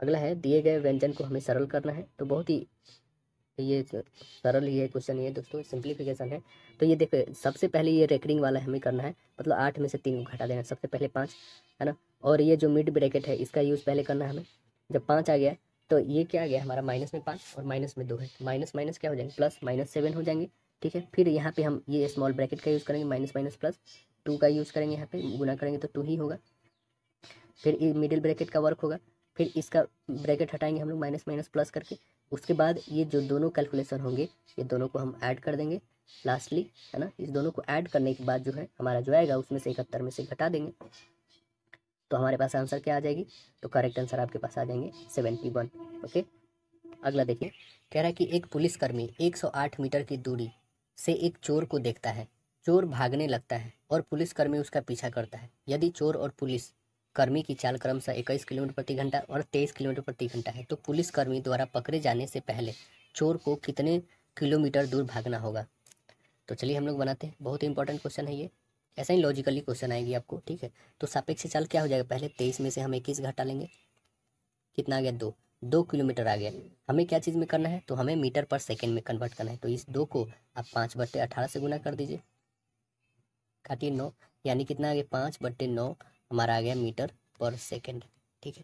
अगला है दिए गए व्यंजन को हमें सरल करना है तो बहुत ही तो ये सरल ही है क्वेश्चन ये दोस्तों सिंप्लीफिकेशन है तो ये देखो सबसे पहले ये रेकडिंग वाला हमें करना है मतलब आठ में से तीन को घटा देना है सबसे पहले पाँच है ना और ये जो मिड ब्रैकेट है इसका यूज़ पहले करना है हमें जब पाँच आ गया तो ये क्या आ गया हमारा माइनस में पाँच और माइनस में दो है माइनस तो माइनस क्या हो जाएंगे प्लस माइनस सेवन हो जाएंगे ठीक है फिर यहाँ पे हम ये स्मॉल ब्रैकेट का यूज़ करेंगे माइनस माइनस प्लस टू का यूज़ करेंगे यहाँ पे गुना करेंगे तो टू ही होगा फिर ये मिडिल ब्रैकेट का वर्क होगा फिर इसका ब्रैकेट हटाएंगे हम लोग माइनस माइनस प्लस करके उसके बाद ये जो दोनों कैलकुलेशन होंगे ये दोनों को हम ऐड कर देंगे लास्टली है ना इस दोनों को ऐड करने के बाद जो है हमारा जो आएगा उसमें से इकहत्तर में से घटा देंगे तो हमारे पास आंसर क्या आ जाएगी तो करेक्ट आंसर आपके पास आ जाएंगे सेवेंटी वन ओके अगला देखिए कह रहा है कि एक पुलिसकर्मी एक सौ आठ मीटर की दूरी से एक चोर को देखता है चोर भागने लगता है और पुलिसकर्मी उसका पीछा करता है यदि चोर और पुलिस कर्मी की चाल क्रमशः इक्कीस किलोमीटर प्रति घंटा और तेईस किलोमीटर प्रति घंटा है तो पुलिसकर्मी द्वारा पकड़े जाने से पहले चोर को कितने किलोमीटर दूर भागना होगा तो चलिए हम लोग बनाते हैं बहुत ही इंपॉर्टेंट क्वेश्चन है ये ऐसा ही लॉजिकली क्वेश्चन आएगी आपको ठीक है तो सापेक्ष चाल क्या हो जाएगा पहले तेईस में से हम इक्कीस घटा लेंगे कितना आ गया दो दो किलोमीटर आ गया हमें क्या चीज़ में करना है तो हमें मीटर पर सेकेंड में कन्वर्ट करना है तो इस दो को आप पाँच बट्टे अठारह से गुना कर दीजिए काटिए नौ यानी कितना आ गया पाँच बट्टे नौ हमारा आ गया मीटर पर सेकेंड ठीक है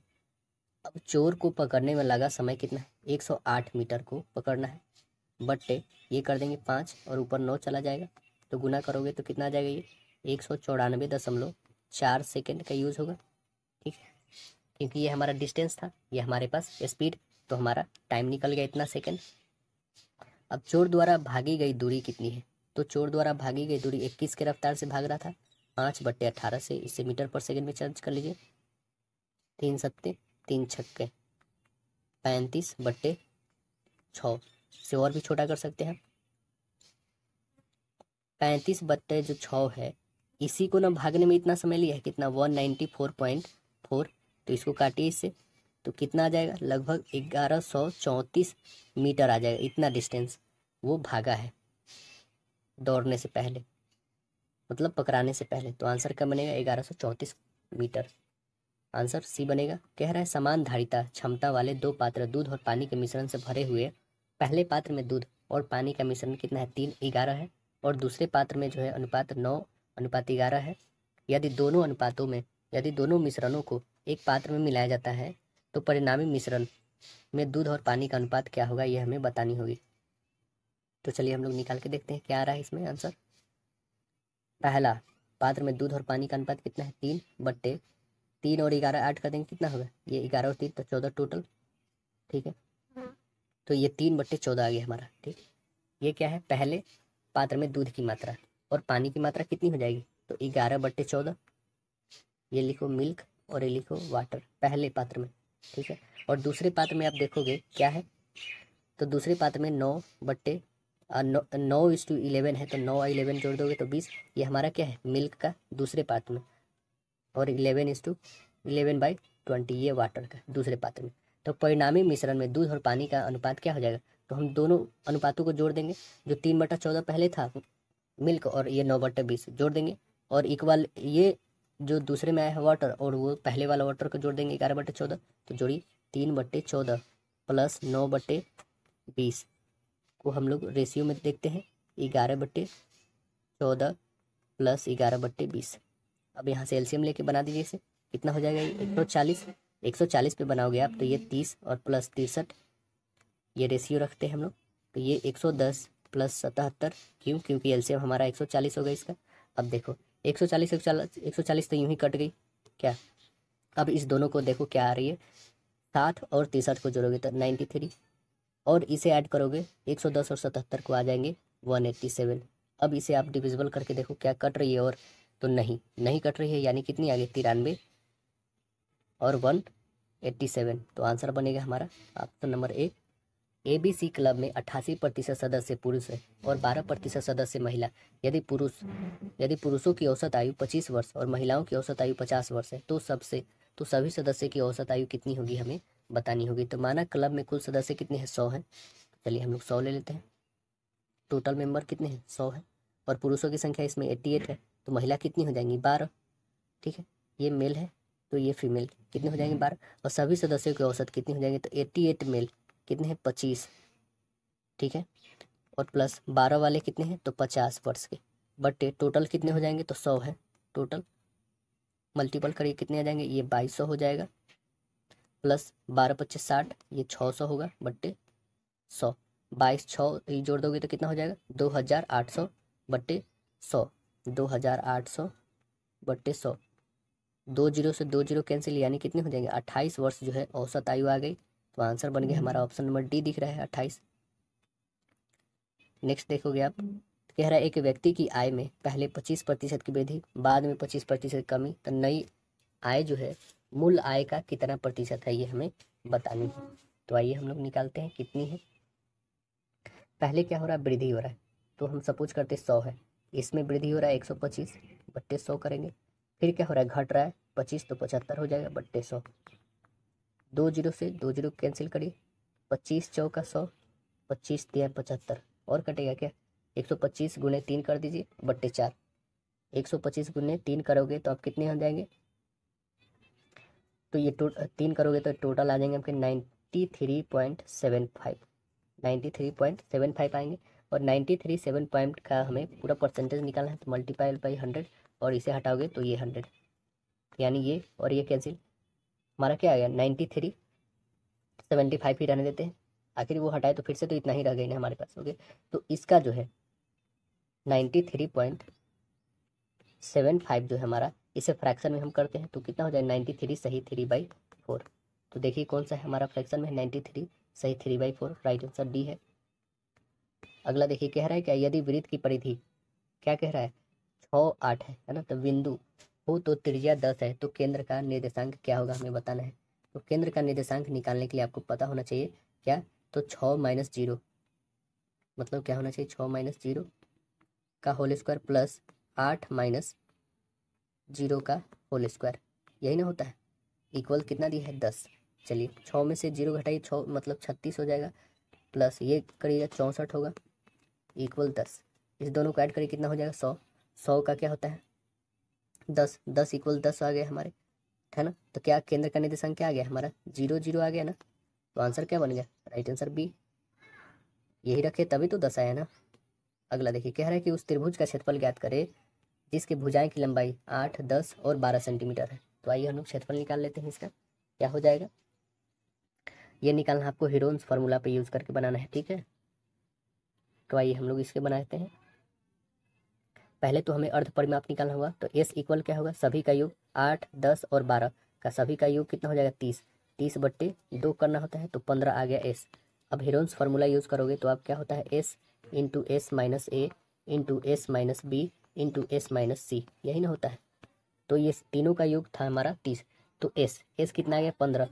अब चोर को पकड़ने में लगा समय कितना है एक सौ आठ मीटर को पकड़ना है बट्टे ये कर देंगे पाँच और ऊपर नौ चला जाएगा तो गुना करोगे तो कितना आ जाएगा ये एक सौ चौरानवे दशमलव चार सेकेंड का यूज़ होगा ठीक है क्योंकि ये हमारा डिस्टेंस था ये हमारे पास स्पीड तो हमारा टाइम निकल गया इतना सेकेंड अब चोर द्वारा भागी गई दूरी कितनी है तो चोर द्वारा भागी गई दूरी इक्कीस के रफ्तार से भाग रहा था पाँच बट्टे अट्ठारह से इसे मीटर पर सेकेंड में चार्ज कर लीजिए तीन सत्ते तीन छक्के पैंतीस बट्टे छः इसे और भी छोटा कर सकते हैं पैंतीस बट्टे जो छ है इसी को ना भागने में इतना समय लिया है कितना one ninety four point four तो इसको काटिए इससे तो कितना आ जाएगा लगभग ग्यारह सौ चौंतीस मीटर आ जाएगा इतना डिस्टेंस वो भागा है दौड़ने से पहले मतलब पकड़ाने से पहले तो आंसर क्या बनेगा ग्यारह मीटर आंसर सी बनेगा कह रहा है समान धारिता क्षमता वाले दो पात्र दूध और पानी के मिश्रण से भरे हुए पहले पात्र में दूध और पानी का मिश्रण कितना है तीन ग्यारह है और दूसरे पात्र में जो है अनुपात नौ अनुपात ग्यारह है यदि दोनों अनुपातों में यदि दोनों मिश्रणों को एक पात्र में मिलाया जाता है तो परिणामी मिश्रण में दूध और पानी का अनुपात क्या होगा यह हमें बतानी होगी तो चलिए हम लोग निकाल के देखते हैं क्या आ रहा है इसमें आंसर पहला पात्र में दूध और पानी का अनुपात कितना है तीन बट्टे तीन और ग्यारह ऐड कर देंगे कितना होगा ये ग्यारह और तीन तो चौदह टोटल ठीक है तो ये तीन बट्टे चौदह आ गया हमारा ठीक ये क्या है पहले पात्र में दूध की मात्रा और पानी की मात्रा कितनी हो जाएगी तो ग्यारह बट्टे चौदह ये लिखो मिल्क और ये लिखो वाटर पहले पात्र में ठीक है और दूसरे पात्र में आप देखोगे क्या है तो दूसरे पात्र में नौ बट्टे नौ इस टू इलेवन है तो नौ और इलेवन जोड़ दोगे तो बीस ये हमारा क्या है मिल्क का दूसरे पात्र में और eleven is to eleven by twenty ये वाटर का दूसरे पात्र में तो परिणामी मिश्रण में दूध और पानी का अनुपात क्या हो जाएगा तो हम दोनों अनुपातों को जोड़ देंगे जो तीन बटा चौदह पहले था मिल्क और ये नौ बटा बीस जोड़ देंगे और इक्वल ये जो दूसरे में आया है वाटर और वो पहले वाला वाटर को जोड़ देंगे ग्यारह बटे चौदह तो जोड़िए तीन बट्टे चौदह प्लस नौ बट्टे बीस को हम लोग रेशियो में देखते हैं ग्यारह बट्टे चौदह प्लस ग्यारह बट्टे बीस अब यहाँ से एलसीएम लेके बना दीजिए इसे कितना हो जाएगा ये एक सौ चालीस एक सौ चालीस पर बनाओगे आप तो ये तीस और प्लस तिरसठ ये रेशियो रखते हैं हम लोग तो ये एक सौ दस प्लस सतहत्तर क्यों क्योंकि एलसीएम हमारा एक सौ चालीस हो गया इसका अब देखो एक सौ चालीस एक सौ चालीस तो यूँ ही कट गई क्या अब इस दोनों को देखो क्या आ रही है साठ और तिरसठ को जोड़ोगे तो नाइन्टी थ्री और इसे ऐड करोगे 110 और 77 को आ जाएंगे 187 अब इसे आप डिविजिबल करके देखो क्या कट रही है और तो नहीं नहीं कट रही है यानी कितनी आ गई तिरानवे और 187 तो आंसर बनेगा हमारा ऑप्शन नंबर एक ए बी सी क्लब में अट्ठासी प्रतिशत सदस्य पुरुष है और बारह प्रतिशत सदस्य महिला यदि पुरुष यदि पुरुषों की औसत आयु पच्चीस वर्ष और महिलाओं की औसत आयु पचास वर्ष है तो सबसे तो सभी सदस्य की औसत आयु कितनी होगी हमें बतानी होगी तो माना क्लब में कुल सदस्य कितने हैं सौ हैं चलिए हम लोग सौ ले लेते हैं टोटल मेंबर कितने हैं सौ हैं और पुरुषों की संख्या इसमें एट्टी एट है तो महिला कितनी हो जाएंगी बारह ठीक है ये मेल है तो ये फीमेल कितने हो जाएंगे बारह और सभी सदस्यों के औसत कितनी हो जाएंगे तो एट्टी एट मेल कितने हैं पच्चीस ठीक है और प्लस बारह वाले कितने हैं तो पचास वर्ष के बट टोटल कितने हो जाएंगे तो सौ है टोटल मल्टीपल करिए कितने आ जाएंगे ये बाईस सौ हो जाएगा प्लस बारह पच्चीस साठ ये छः सौ होगा बट्टे सौ बाईस छः तो ये जोड़ दोगे तो कितना हो जाएगा दो हज़ार आठ सौ बट्टे सौ दो हज़ार आठ सौ बट्टे सौ दो जीरो से दो जीरो कैंसिल यानी कितने हो जाएंगे अट्ठाईस वर्ष जो है औसत आयु आ गई तो आंसर बन गया हमारा ऑप्शन नंबर डी दिख रहा है अट्ठाईस नेक्स्ट देखोगे आप तो कह रहा है एक व्यक्ति की आय में पहले पच्चीस प्रतिशत की वृद्धि बाद में पच्चीस प्रतिशत कमी तो नई आय जो है मूल आय का कितना प्रतिशत है ये हमें बतानी है तो आइए हम लोग निकालते हैं कितनी है पहले क्या हो रहा है वृद्धि हो रहा है तो हम सपोज करते सौ है इसमें वृद्धि हो रहा है एक सौ पच्चीस बट्टे सौ करेंगे फिर क्या हो रहा है घट रहा है पच्चीस तो पचहत्तर हो जाएगा बट्टे सौ दो जीरो से दो जीरो कैंसिल करिए पच्चीस चौका सौ पच्चीस तीन पचहत्तर और कटेगा क्या एक सौ पच्चीस गुने तीन कर दीजिए बट्टे चार एक सौ पच्चीस गुने तीन करोगे तो आप कितने हो जाएंगे तो ये टो तीन करोगे तो टोटल आ जाएंगे आपके ninety three point seven five ninety three point seven five आएंगे और नाइन्टी थ्री सेवन पॉइंट का हमें पूरा परसेंटेज निकालना है तो मल्टीपाइल बाई हंड्रेड और इसे हटाओगे तो ये हंड्रेड यानी ये और ये कैंसिल हमारा क्या आ गया नाइन्टी थ्री सेवेंटी फाइव ही रहने देते हैं आखिर वो हटाए तो फिर से तो इतना ही रह गए ना हमारे पास ओके तो इसका जो है ninety three point seven five जो है हमारा इसे फ्रैक्शन में हम करते हैं तो कितना हो जाए नाइन्टी थ्री सही थ्री बाई फोर तो देखिए कौन सा है हमारा फ्रैक्शन में नाइन्टी थ्री सही three by four right answer D है अगला देखिए कह रहा है क्या यदि वृत्त की परिधि क्या कह रहा है छः आठ है है ना तो बिंदु हो तो त्रिजिया दस है तो केंद्र का निर्देशांक क्या होगा हमें बताना है तो केंद्र का निर्देशांक निकालने के लिए आपको पता होना चाहिए क्या तो छः माइनस जीरो मतलब क्या होना चाहिए छः माइनस जीरो का होल स्क्वायर प्लस आठ माइनस जीरो का होल स्क्वायर यही ना होता है इक्वल कितना दिया है दस चलिए छः में से जीरो घटाइए छः मतलब छत्तीस हो जाएगा प्लस ये करिएगा चौंसठ होगा इक्वल दस इस दोनों को ऐड करिए कितना हो जाएगा सौ सौ का क्या होता है दस दस इक्वल दस आ गया हमारे है ना तो क्या केंद्र का निर्देशांक क्या आ गया हमारा जीरो जीरो आ गया ना तो आंसर क्या बन गया राइट आंसर बी यही रखे तभी तो दस आया ना अगला देखिए कह रहा है कि उस त्रिभुज का क्षेत्रफल ज्ञात करें जिसकी भुजाएं की लंबाई आठ दस और बारह सेंटीमीटर है तो आइए हम लोग क्षेत्रफल निकाल लेते हैं इसका क्या हो जाएगा ये निकालना आपको हीरोन्स फार्मूला पे यूज़ करके बनाना है ठीक है तो आइए हम लोग इसके बनाते हैं पहले तो हमें अर्ध परिमाप निकालना होगा तो एस इक्वल क्या होगा सभी का योग आठ दस और बारह का सभी का योग कितना हो जाएगा तीस तीस बट्टे दो करना होता है तो पंद्रह आ गया एस अब हीरोन्स फार्मूला यूज़ करोगे तो आप क्या होता है S into S minus A into S minus B into S minus C यही ना होता है तो ये तीनों का योग था हमारा तीस तो एस एस कितना आ गया पंद्रह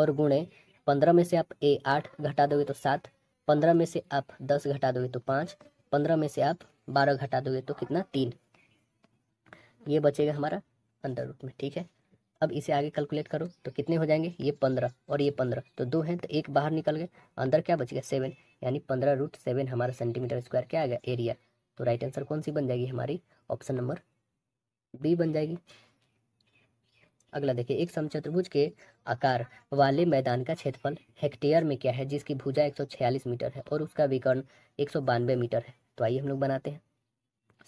और गुणे पंद्रह में से आप ए आठ घटा दोगे तो सात पंद्रह में से आप दस घटा दोगे तो पाँच पंद्रह में से आप बारह घटा दोगे तो कितना तीन ये बचेगा हमारा अंदर रूट में ठीक है अब इसे आगे कैलकुलेट करो तो कितने हो जाएंगे ये पंद्रह और ये पंद्रह तो दो हैं तो एक बाहर निकल गए अंदर क्या बच गया सेवन यानी पंद्रह रूट सेवन हमारा सेंटीमीटर स्क्वायर क्या आ गया एरिया तो राइट आंसर कौन सी बन जाएगी हमारी ऑप्शन नंबर बी बन जाएगी अगला देखिए एक समचतुर्भुज के आकार वाले मैदान का क्षेत्रफल हेक्टेयर में क्या है जिसकी भुजा 146 मीटर है और उसका विकर्ण एक मीटर है तो आइए हम लोग बनाते हैं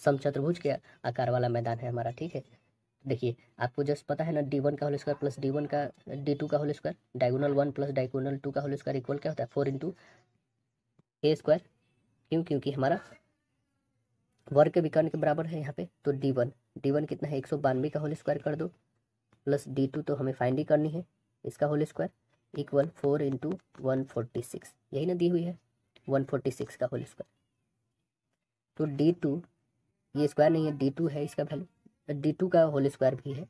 समचतुर्भुज के आकार वाला मैदान है हमारा ठीक है देखिए आपको जस्ट पता है ना डी वन का whole square plus D one का डी टू का whole square diagonal one plus diagonal two का होल स्क्वायर इक्वल क्या होता है फोर इंटू ए स्क्वायर क्यों क्योंकि हमारा वर्ग के विकर्ण के बराबर है यहाँ पे तो डी वन डी वन कितना है एक सौ बानवे का होल स्क्वायर कर दो प्लस डी टू तो हमें फाइंड ही करनी है इसका whole square equal four into one forty six यही ना दी हुई है वन फोर्टी सिक्स का होल स्क्वायर तो डी टू ये स्क्वायर नहीं है डी टू है इसका वैल्यू डी टू का होल स्क्वायर भी है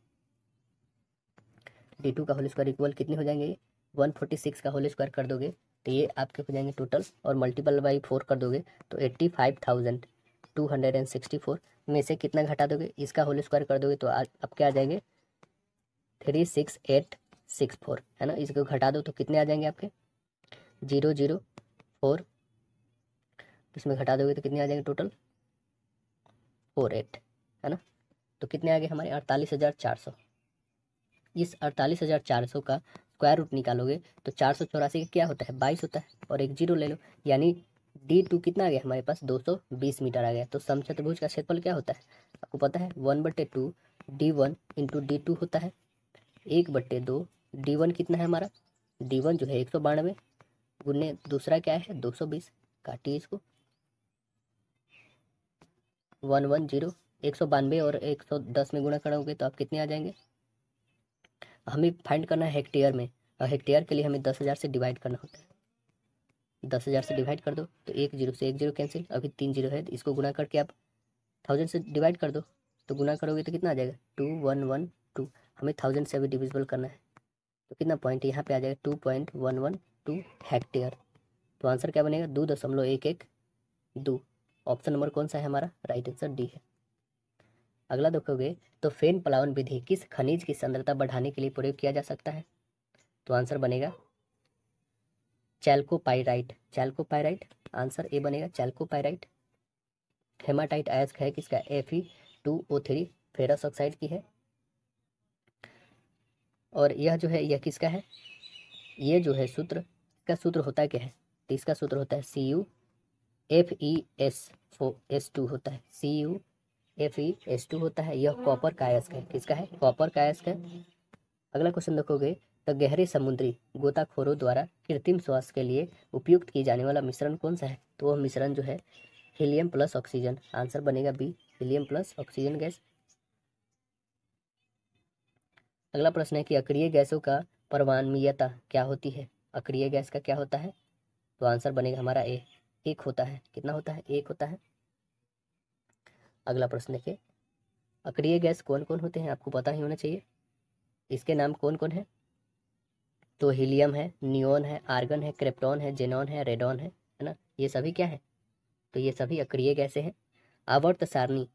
डी टू का होल स्क्वायर इक्वल कितने हो जाएंगे वन फोर्टी सिक्स का होल स्क्वायर कर दोगे तो ये आपके हो जाएंगे टोटल और मल्टीपल बाई फोर कर दोगे तो eighty five thousand two hundred and sixty four में से कितना घटा दोगे इसका होल स्क्वायर कर दोगे तो अब आपके आ जाएंगे three six eight six four है ना इसको घटा दो तो कितने आ जाएंगे आपके जीरो जीरो फोर इसमें घटा दोगे तो कितने आ जाएंगे टोटल फोर एट है ना तो कितने आ गए हमारे अड़तालीस हज़ार चार सौ इस अड़तालीस हज़ार चार सौ का स्क्वायर रूट निकालोगे तो चार सौ चौरासी का क्या होता है बाईस होता है और एक जीरो ले लो यानी डी टू कितना आ गया हमारे पास 220 मीटर आ गया तो समचतुर्भुज का क्षेत्रफल क्या होता है आपको पता है वन बट्टे two D one into D two होता है एक बट्टे दो डी वन कितना है हमारा डी वन जो है एक सौ बानवे गुने दूसरा क्या है दो सौ बीस काटिए इसको वन वन जीरो एक सौ बानवे और एक सौ दस में गुणा करोगे तो आप कितने आ जाएंगे हमें फाइंड करना है हेक्टेयर में और हेक्टेयर के लिए हमें दस हज़ार से डिवाइड करना होता है दस हज़ार से डिवाइड कर दो तो एक जीरो से एक जीरो कैंसिल अभी तीन जीरो है तो इसको गुना करके आप थाउजेंड से डिवाइड कर दो तो गुना करोगे तो कितना आ जाएगा टू वन वन टू हमें थाउजेंड से अभी डिविजिबल करना है तो कितना पॉइंट यहाँ पे आ जाएगा two point one one two hectare तो आंसर क्या बनेगा दो दशमलव एक एक दो ऑप्शन नंबर कौन सा है हमारा राइट आंसर डी है अगला देखोगे तो फेन पलावन विधि किस खनिज की सांद्रता बढ़ाने के लिए प्रयोग किया जा सकता है तो आंसर बनेगा चैल्कोपाइराइट चैल्कोपाइराइट आंसर ए बनेगा चैल्कोपाइराइट हेमाटाइट आयस्क है किसका F E two O three ferrous oxide की है और यह जो है यह किसका है यह जो है सूत्र का सूत्र होता क्या है तो इसका सूत्र होता है C U F E S O S two होता है C U F E S two होता है यह कॉपर कायस्क है किसका है कॉपर कायस्क है अगला क्वेश्चन देखोगे तो गहरे समुद्री गोताखोरों द्वारा कृत्रिम श्वास के लिए उपयुक्त की जाने वाला मिश्रण कौन सा है तो वह मिश्रण जो है हीलियम प्लस ऑक्सीजन आंसर बनेगा B helium plus oxygen gas अगला प्रश्न है कि अक्रिय गैसों का परवानमीयता क्या होती है अक्रिय गैस का क्या होता है तो आंसर बनेगा हमारा ए एक होता है कितना होता है एक होता है अगला प्रश्न देखिए अक्रिय गैस कौन कौन होते हैं आपको पता ही होना चाहिए इसके नाम कौन कौन है तो हीलियम है नियोन है आर्गन है क्रिप्टॉन है जेनॉन है रेडॉन है है ना ये सभी क्या है तो ये सभी अक्रिय गैसे हैं आवर्त सारणी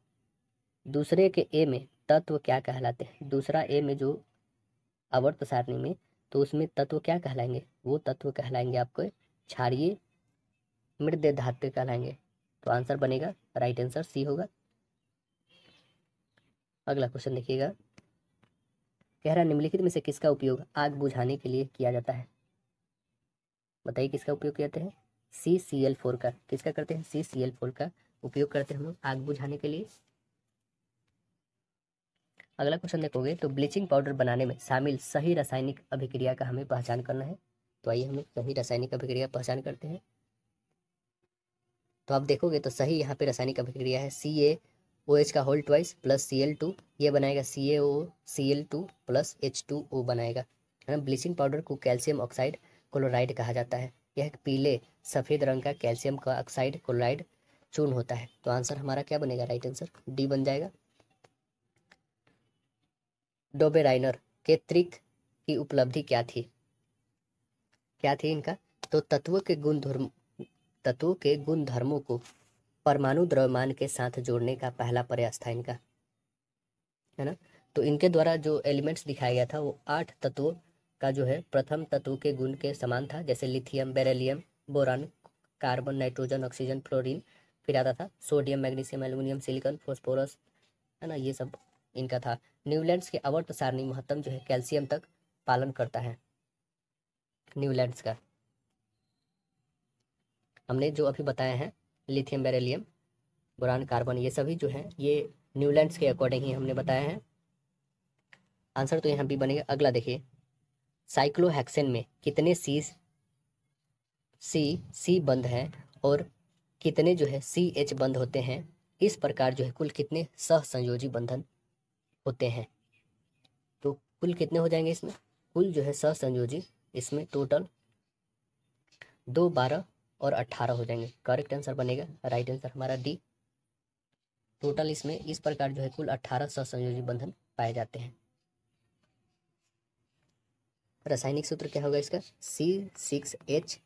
दूसरे के ए में तत्व क्या कहलाते हैं दूसरा ए में जो आवर्त सारणी में तो उसमें तत्व क्या कहलाएंगे वो तत्व कहलाएंगे आपको क्षारिय मृद धातु कहलाएंगे तो आंसर बनेगा राइट आंसर सी होगा अगला क्वेश्चन देखिएगा कह रहा निम्नलिखित में से किसका उपयोग आग बुझाने के लिए किया जाता है बताइए किसका उपयोग करते हैं सी सी एल फोर का किसका करते हैं सी सी एल फोर का उपयोग करते हैं हम लोग आग बुझाने के लिए अगला क्वेश्चन देखोगे तो ब्लीचिंग पाउडर बनाने में शामिल सही रासायनिक अभिक्रिया का हमें पहचान करना है तो आइए हम सही रासायनिक अभिक्रिया पहचान करते हैं तो आप देखोगे तो सही यहाँ पे रासायनिक अभिक्रिया है सी ए ओ एच का whole twice plus C L two ये बनाएगा C A O C L two plus H two O बनाएगा है ना ब्लीचिंग पाउडर को कैल्शियम ऑक्साइड क्लोराइड कहा जाता है यह पीले सफ़ेद रंग का कैल्शियम का ऑक्साइड क्लोराइड चून होता है तो आंसर हमारा क्या बनेगा राइट आंसर डी बन जाएगा डोबेराइनर के त्रिक की उपलब्धि क्या थी क्या थी इनका तो तत्वों के गुण धर्म तत्वों के गुण धर्मों को परमाणु द्रव्यमान के साथ जोड़ने का पहला प्रयास था इनका है ना तो इनके द्वारा जो एलिमेंट्स दिखाया गया था वो आठ तत्वों का जो है प्रथम तत्व के गुण के समान था जैसे lithium beryllium boron carbon nitrogen oxygen fluorine फिर आता था sodium magnesium aluminium silicon phosphorus है ना ये सब इनका था न्यूलैंड्स के अवर्त सारणी महत्तम जो है कैल्शियम तक पालन करता है न्यूलैंड्स का हमने जो अभी बताया है लिथियम बेरेलियम बुरान कार्बन ये सभी जो है ये न्यूलैंड्स के अकॉर्डिंग ही हमने बताया है आंसर तो यहाँ भी बनेगा अगला देखिए साइक्लोहेक्सेन में कितने सी सी सी बंद हैं और कितने जो है सी एच बंद होते हैं इस प्रकार जो है कुल कितने सहसंयोजी बंधन होते हैं तो कुल कितने हो जाएंगे इसमें कुल जो है सहसंयोजी इसमें टोटल दो बारह और अट्ठारह हो जाएंगे करेक्ट आंसर बनेगा राइट आंसर हमारा डी टोटल इसमें इस प्रकार जो है कुल अट्ठारह सहसंयोजी बंधन पाए जाते हैं रासायनिक सूत्र क्या होगा इसका C six H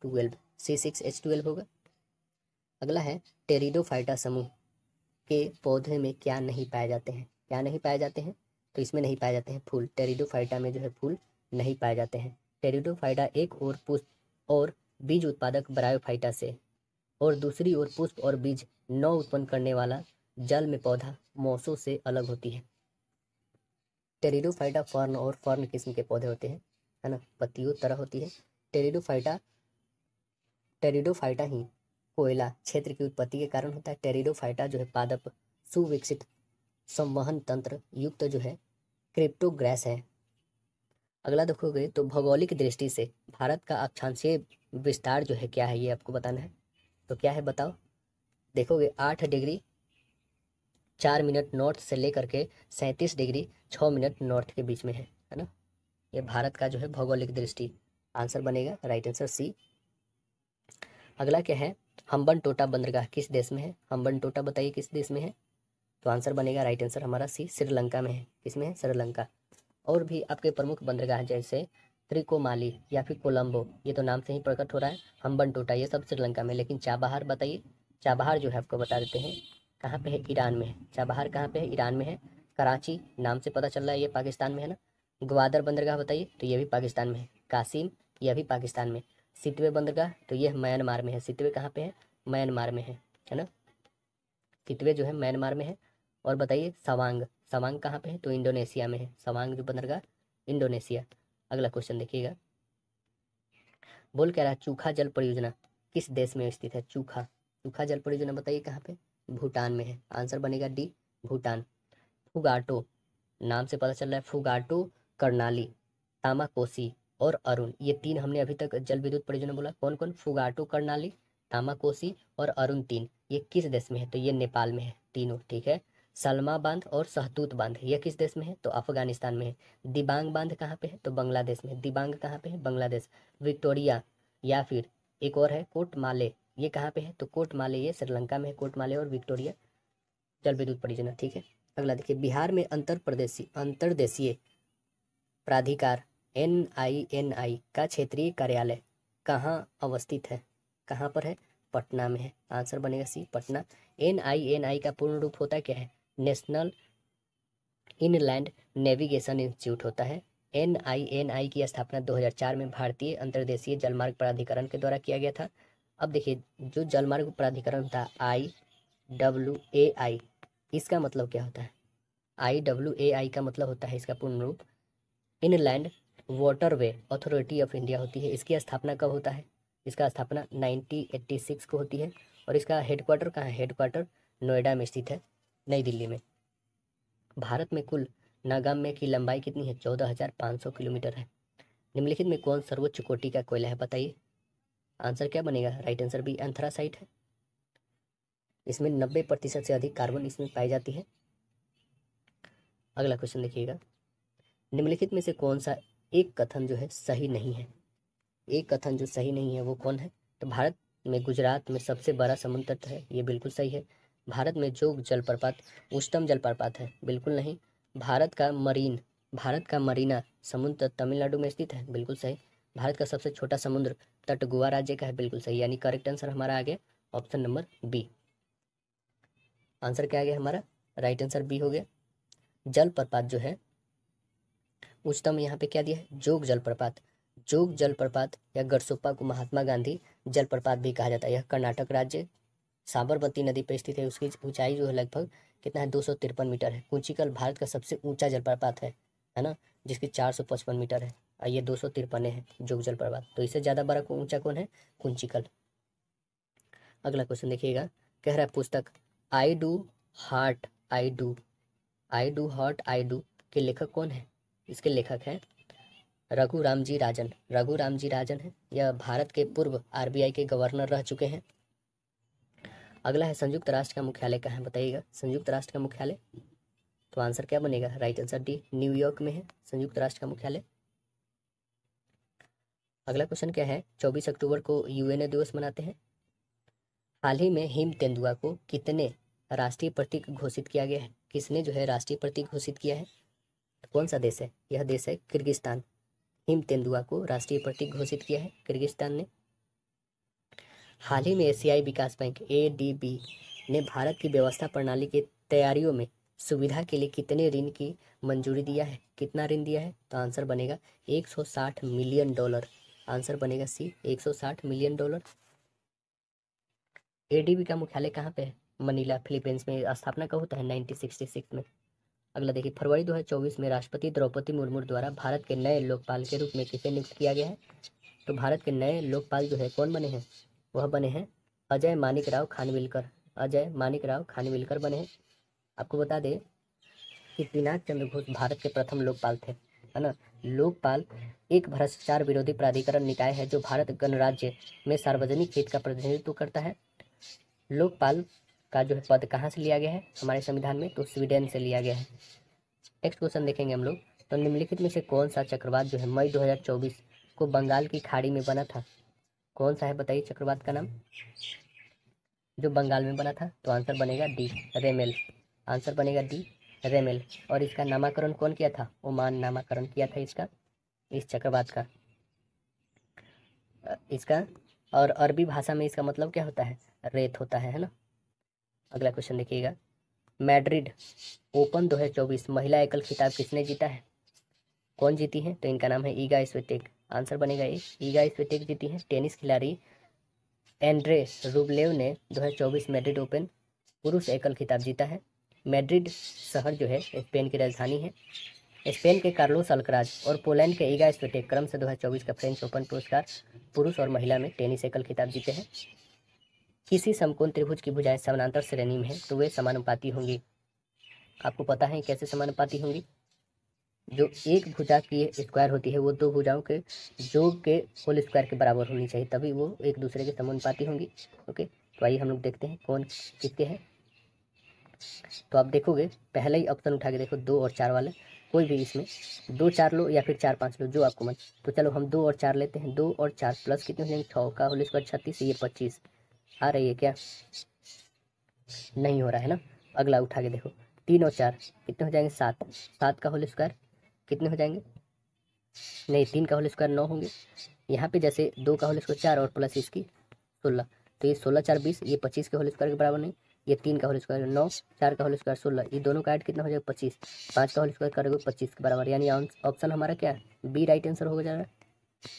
twelve C six H twelve होगा अगला है टेरिडोफाइटा समूह के पौधे में क्या नहीं पाए जाते हैं क्या नहीं पाए जाते हैं तो इसमें नहीं पाए जाते हैं फूल टेरिडोफाइटा में जो है फूल नहीं पाए जाते हैं टेरिडोफाइटा एक और पुष्प और बीज उत्पादक ब्रायोफाइटा से और दूसरी ओर पुष्प और बीज नौ उत्पन्न करने वाला जल में पौधा मौसों से अलग होती है टेरिडोफाइटा फर्न और फर्न किस्म के पौधे होते हैं है ना पत्तियों तरह होती है टेरिडोफाइटा टेरिडोफाइटा ही कोयला क्षेत्र की उत्पत्ति के कारण होता है टेरिडोफाइटा जो है पादप सुविकसित संवहन तंत्र युक्त जो है क्रिप्टोग्रैस है अगला देखोगे तो भौगोलिक दृष्टि से भारत का अक्षांशीय विस्तार जो है क्या है ये आपको बताना है तो क्या है बताओ देखोगे आठ डिग्री चार मिनट नॉर्थ से लेकर के सैंतीस डिग्री छः मिनट नॉर्थ के बीच में है है ना ये भारत का जो है भौगोलिक दृष्टि आंसर बनेगा राइट आंसर सी अगला क्या है हम्बन टोटा बंदरगाह किस देश में है हम्बन टोटा बताइए किस देश में है तो आंसर बनेगा राइट आंसर हमारा सी श्रीलंका में है किस में है श्रीलंका और भी आपके प्रमुख बंदरगाह जैसे त्रिकोमाली या फिर कोलंबो ये तो नाम से ही प्रकट हो रहा है हम्बन टोटा ये सब श्रीलंका में लेकिन चाबहार बताइए चाबहार जो है आपको बता देते हैं कहाँ पे है ईरान में है चाबहार कहाँ पे है ईरान में है कराची नाम से पता चल रहा है ये पाकिस्तान में है ना ग्वादर बंदरगाह बताइए तो ये भी पाकिस्तान में है कासिम यह भी पाकिस्तान में सितवे बंदरगाह तो ये म्यांमार में है सितवे कहाँ पे है म्यांमार में है है ना सितवे जो है म्यांमार में है और बताइए सवांग सवांग कहाँ पे है तो इंडोनेशिया में है सवांग जो बंदरगाह इंडोनेशिया अगला क्वेश्चन देखिएगा बोल कह रहा चूखा जल परियोजना किस देश में स्थित है चूखा चूखा जल परियोजना बताइए कहाँ पे भूटान में है आंसर बनेगा डी भूटान फुगाटो नाम से पता चल रहा है फुगाटो कर्नाली तामाकोसी और अरुण ये तीन हमने अभी तक जल विद्युत परियोजना बोला कौन कौन फुगाटो तामा तामाकोसी और अरुण तीन ये किस देश में है तो ये नेपाल में है तीनों ठीक है सलमा बांध और सहतूत बांध यह किस देश में है तो अफगानिस्तान में है दिबांग बांध कहाँ पे है तो बांग्लादेश में दिबांग कहाँ पे है बांग्लादेश विक्टोरिया या फिर एक और है कोट माले ये कहाँ पे है तो कोट माले ये श्रीलंका में है कोट माले और विक्टोरिया जल विद्युत परियोजना ठीक है अगला देखिए बिहार में अंतर प्रदेशी अंतरदेशीय प्राधिकार एन आई एन आई का क्षेत्रीय कार्यालय कहाँ अवस्थित है कहाँ पर है पटना में है आंसर बनेगा C Patna N I N I का पूर्ण रूप होता क्या है नेशनल इनलैंड नेविगेशन इंस्टीट्यूट होता है एन आई एन आई की स्थापना 2004 में भारतीय अंतर्देशीय जलमार्ग प्राधिकरण के द्वारा किया गया था अब देखिए जो जलमार्ग प्राधिकरण था आई डब्ल्यू ए आई इसका मतलब क्या होता है आई डब्ल्यू ए आई का मतलब होता है इसका पूर्ण रूप inland waterway authority of India होती है इसकी स्थापना कब होता है इसका स्थापना 1986 को होती है और इसका हेडक्वार्टर कहाँ है हेडक्वार्टर नोएडा में स्थित है नई दिल्ली में भारत में कुल नागाम्य की लंबाई कितनी है चौदह हजार पाँच सौ किलोमीटर है निम्नलिखित में कौन सर्वोच्च कोटि का कोयला है बताइए आंसर क्या बनेगा राइट आंसर भी एंथ्रासाइट है इसमें नब्बे प्रतिशत से अधिक कार्बन इसमें पाई जाती है अगला क्वेश्चन देखिएगा निम्नलिखित में से कौन सा एक कथन जो है सही नहीं है एक कथन जो सही नहीं है वो कौन है तो भारत में गुजरात में सबसे बड़ा समुद्र तट है ये बिल्कुल सही है भारत में जोग जलप्रपात उच्चतम जलप्रपात है बिल्कुल नहीं भारत का मरीन भारत का मरीना समुद्र तमिलनाडु में स्थित है बिल्कुल सही भारत का सबसे छोटा समुद्र तट गोवा राज्य का है बिल्कुल सही यानी करेक्ट आंसर हमारा आ गया ऑप्शन नंबर बी आंसर क्या आ गया हमारा राइट आंसर बी हो गया जलप्रपात जो है उच्चतम यहाँ पे क्या दिया है जोग जलप्रपात जोग जलप्रपात या गरसोप्पा को महात्मा गांधी जलप्रपात भी कहा जाता है यह कर्नाटक राज्य साबरमती नदी पर स्थित है उसकी ऊंचाई जो है लगभग कितना है दो मीटर है कुंचिकल भारत का सबसे ऊंचा जलप्रपात है है ना जिसकी चार मीटर है और ये दो सौ तिरपन है जोग जलप्रपात तो इससे ज़्यादा बड़ा ऊंचा कौन है कुंचिकल अगला क्वेश्चन देखिएगा कह रहा है पुस्तक I do heart I do I do heart I do के लेखक कौन है इसके लेखक हैं रघु राम जी राजन रघु राम जी राजन है यह भारत के पूर्व आरबीआई के गवर्नर रह चुके हैं अगला है संयुक्त राष्ट्र का मुख्यालय कहाँ है बताइएगा संयुक्त राष्ट्र का मुख्यालय तो आंसर क्या बनेगा राइट आंसर डी न्यूयॉर्क में है संयुक्त राष्ट्र का मुख्यालय अगला क्वेश्चन क्या है चौबीस अक्टूबर को यूएनए दिवस मनाते हैं हाल ही में हिम तेंदुआ को कितने राष्ट्रीय प्रतीक घोषित किया गया है किसने जो है राष्ट्रीय प्रतीक घोषित किया है कौन सा देश है यह देश है किर्गिस्तान हिम तेंदुआ को राष्ट्रीय प्रतीक घोषित किया है किर्गिस्तान ने हाल ही में एशियाई विकास बैंक ए ने भारत की व्यवस्था प्रणाली की तैयारियों में सुविधा के लिए कितने ऋण की मंजूरी दिया है कितना ऋण दिया है तो आंसर बनेगा 160 मिलियन डॉलर आंसर बनेगा सी 160 मिलियन डॉलर एडीबी का मुख्यालय कहाँ पे है मनीला फिलीपींस में स्थापना का होता है 1966 में अगला देखिए फरवरी 2024 में राष्ट्रपति द्रौपदी मुर्मू द्वारा भारत के नए लोकपाल के रूप में किसे नियुक्त किया गया है तो भारत के नए लोकपाल जो है कौन बने हैं वह बने हैं अजय मानिक राव खानविलकर अजय मानिक राव खानविलकर बने हैं आपको बता दें कि पीनाक चंद्र घोष भारत के प्रथम लोकपाल थे है ना लोकपाल एक भ्रष्टाचार विरोधी प्राधिकरण निकाय है जो भारत गणराज्य में सार्वजनिक हित का प्रतिनिधित्व करता है लोकपाल का जो है पद कहाँ से लिया गया है हमारे संविधान में तो स्वीडन से लिया गया है नेक्स्ट क्वेश्चन देखेंगे हम लोग तो निम्नलिखित में से कौन सा चक्रवात जो है मई दो को बंगाल की खाड़ी में बना था कौन सा है बताइए चक्रवात का नाम जो बंगाल में बना था तो आंसर बनेगा डी रेमेल आंसर बनेगा डी रेमेल और इसका नामाकरण कौन किया था ओमान नामाकरण किया था इसका इस चक्रवात का इसका और अरबी भाषा में इसका मतलब क्या होता है रेत होता है है ना अगला क्वेश्चन देखिएगा मैड्रिड ओपन 2024 महिला एकल खिताब किसने जीता है कौन जीती है तो इनका नाम है ईगा स्वेटेक आंसर बनेगा ए ईगा इस पर टेक जीती है टेनिस खिलाड़ी एंड्रे रूबलेव ने 2024 मैड्रिड ओपन पुरुष एकल खिताब जीता है मैड्रिड शहर जो है स्पेन की राजधानी है स्पेन के कार्लोस अलकराज और पोलैंड के ईगा स्पेटेक क्रम से 2024 का फ्रेंच ओपन पुरस्कार पुरुष और महिला में टेनिस एकल खिताब जीते हैं किसी समकोण त्रिभुज की भुजाएं समानांतर श्रेणी में हैं तो वे समानुपाती होंगी आपको पता है कैसे समानुपाती होंगी जो एक भुजा की स्क्वायर होती है वो दो भुजाओं के जोग के होल स्क्वायर के बराबर होनी चाहिए तभी वो एक दूसरे के समानुपाती होंगी ओके तो आइए हम लोग देखते हैं कौन किसके हैं तो आप देखोगे पहले ही ऑप्शन उठा के देखो दो और चार वाले कोई भी इसमें दो चार लो या फिर चार पाँच लो जो आपको मन तो चलो हम दो और चार लेते हैं दो और चार प्लस कितने हो जाएंगे छः का होल स्क्वायर छत्तीस ये पच्चीस आ रही है क्या नहीं हो रहा है ना अगला उठा के देखो तीन और चार कितने हो जाएंगे सात सात का होल स्क्वायर कितने हो जाएंगे नहीं तीन का होल स्क्वायर नौ होंगे यहाँ पे जैसे दो का होल स्क्वायर चार और प्लस इसकी सोलह तो ये सोलह चार बीस ये पच्चीस के होल स्क्वायर के बराबर नहीं ये तीन का होल स्क्वायर नौ चार का होल स्क्वायर सोलह ये दोनों का ऐड कितना हो जाएगा पच्चीस पाँच का होल स्क्वायर करोगे पच्चीस के बराबर यानी ऑप्शन हमारा क्या है बी राइट आंसर होगा जा रहा है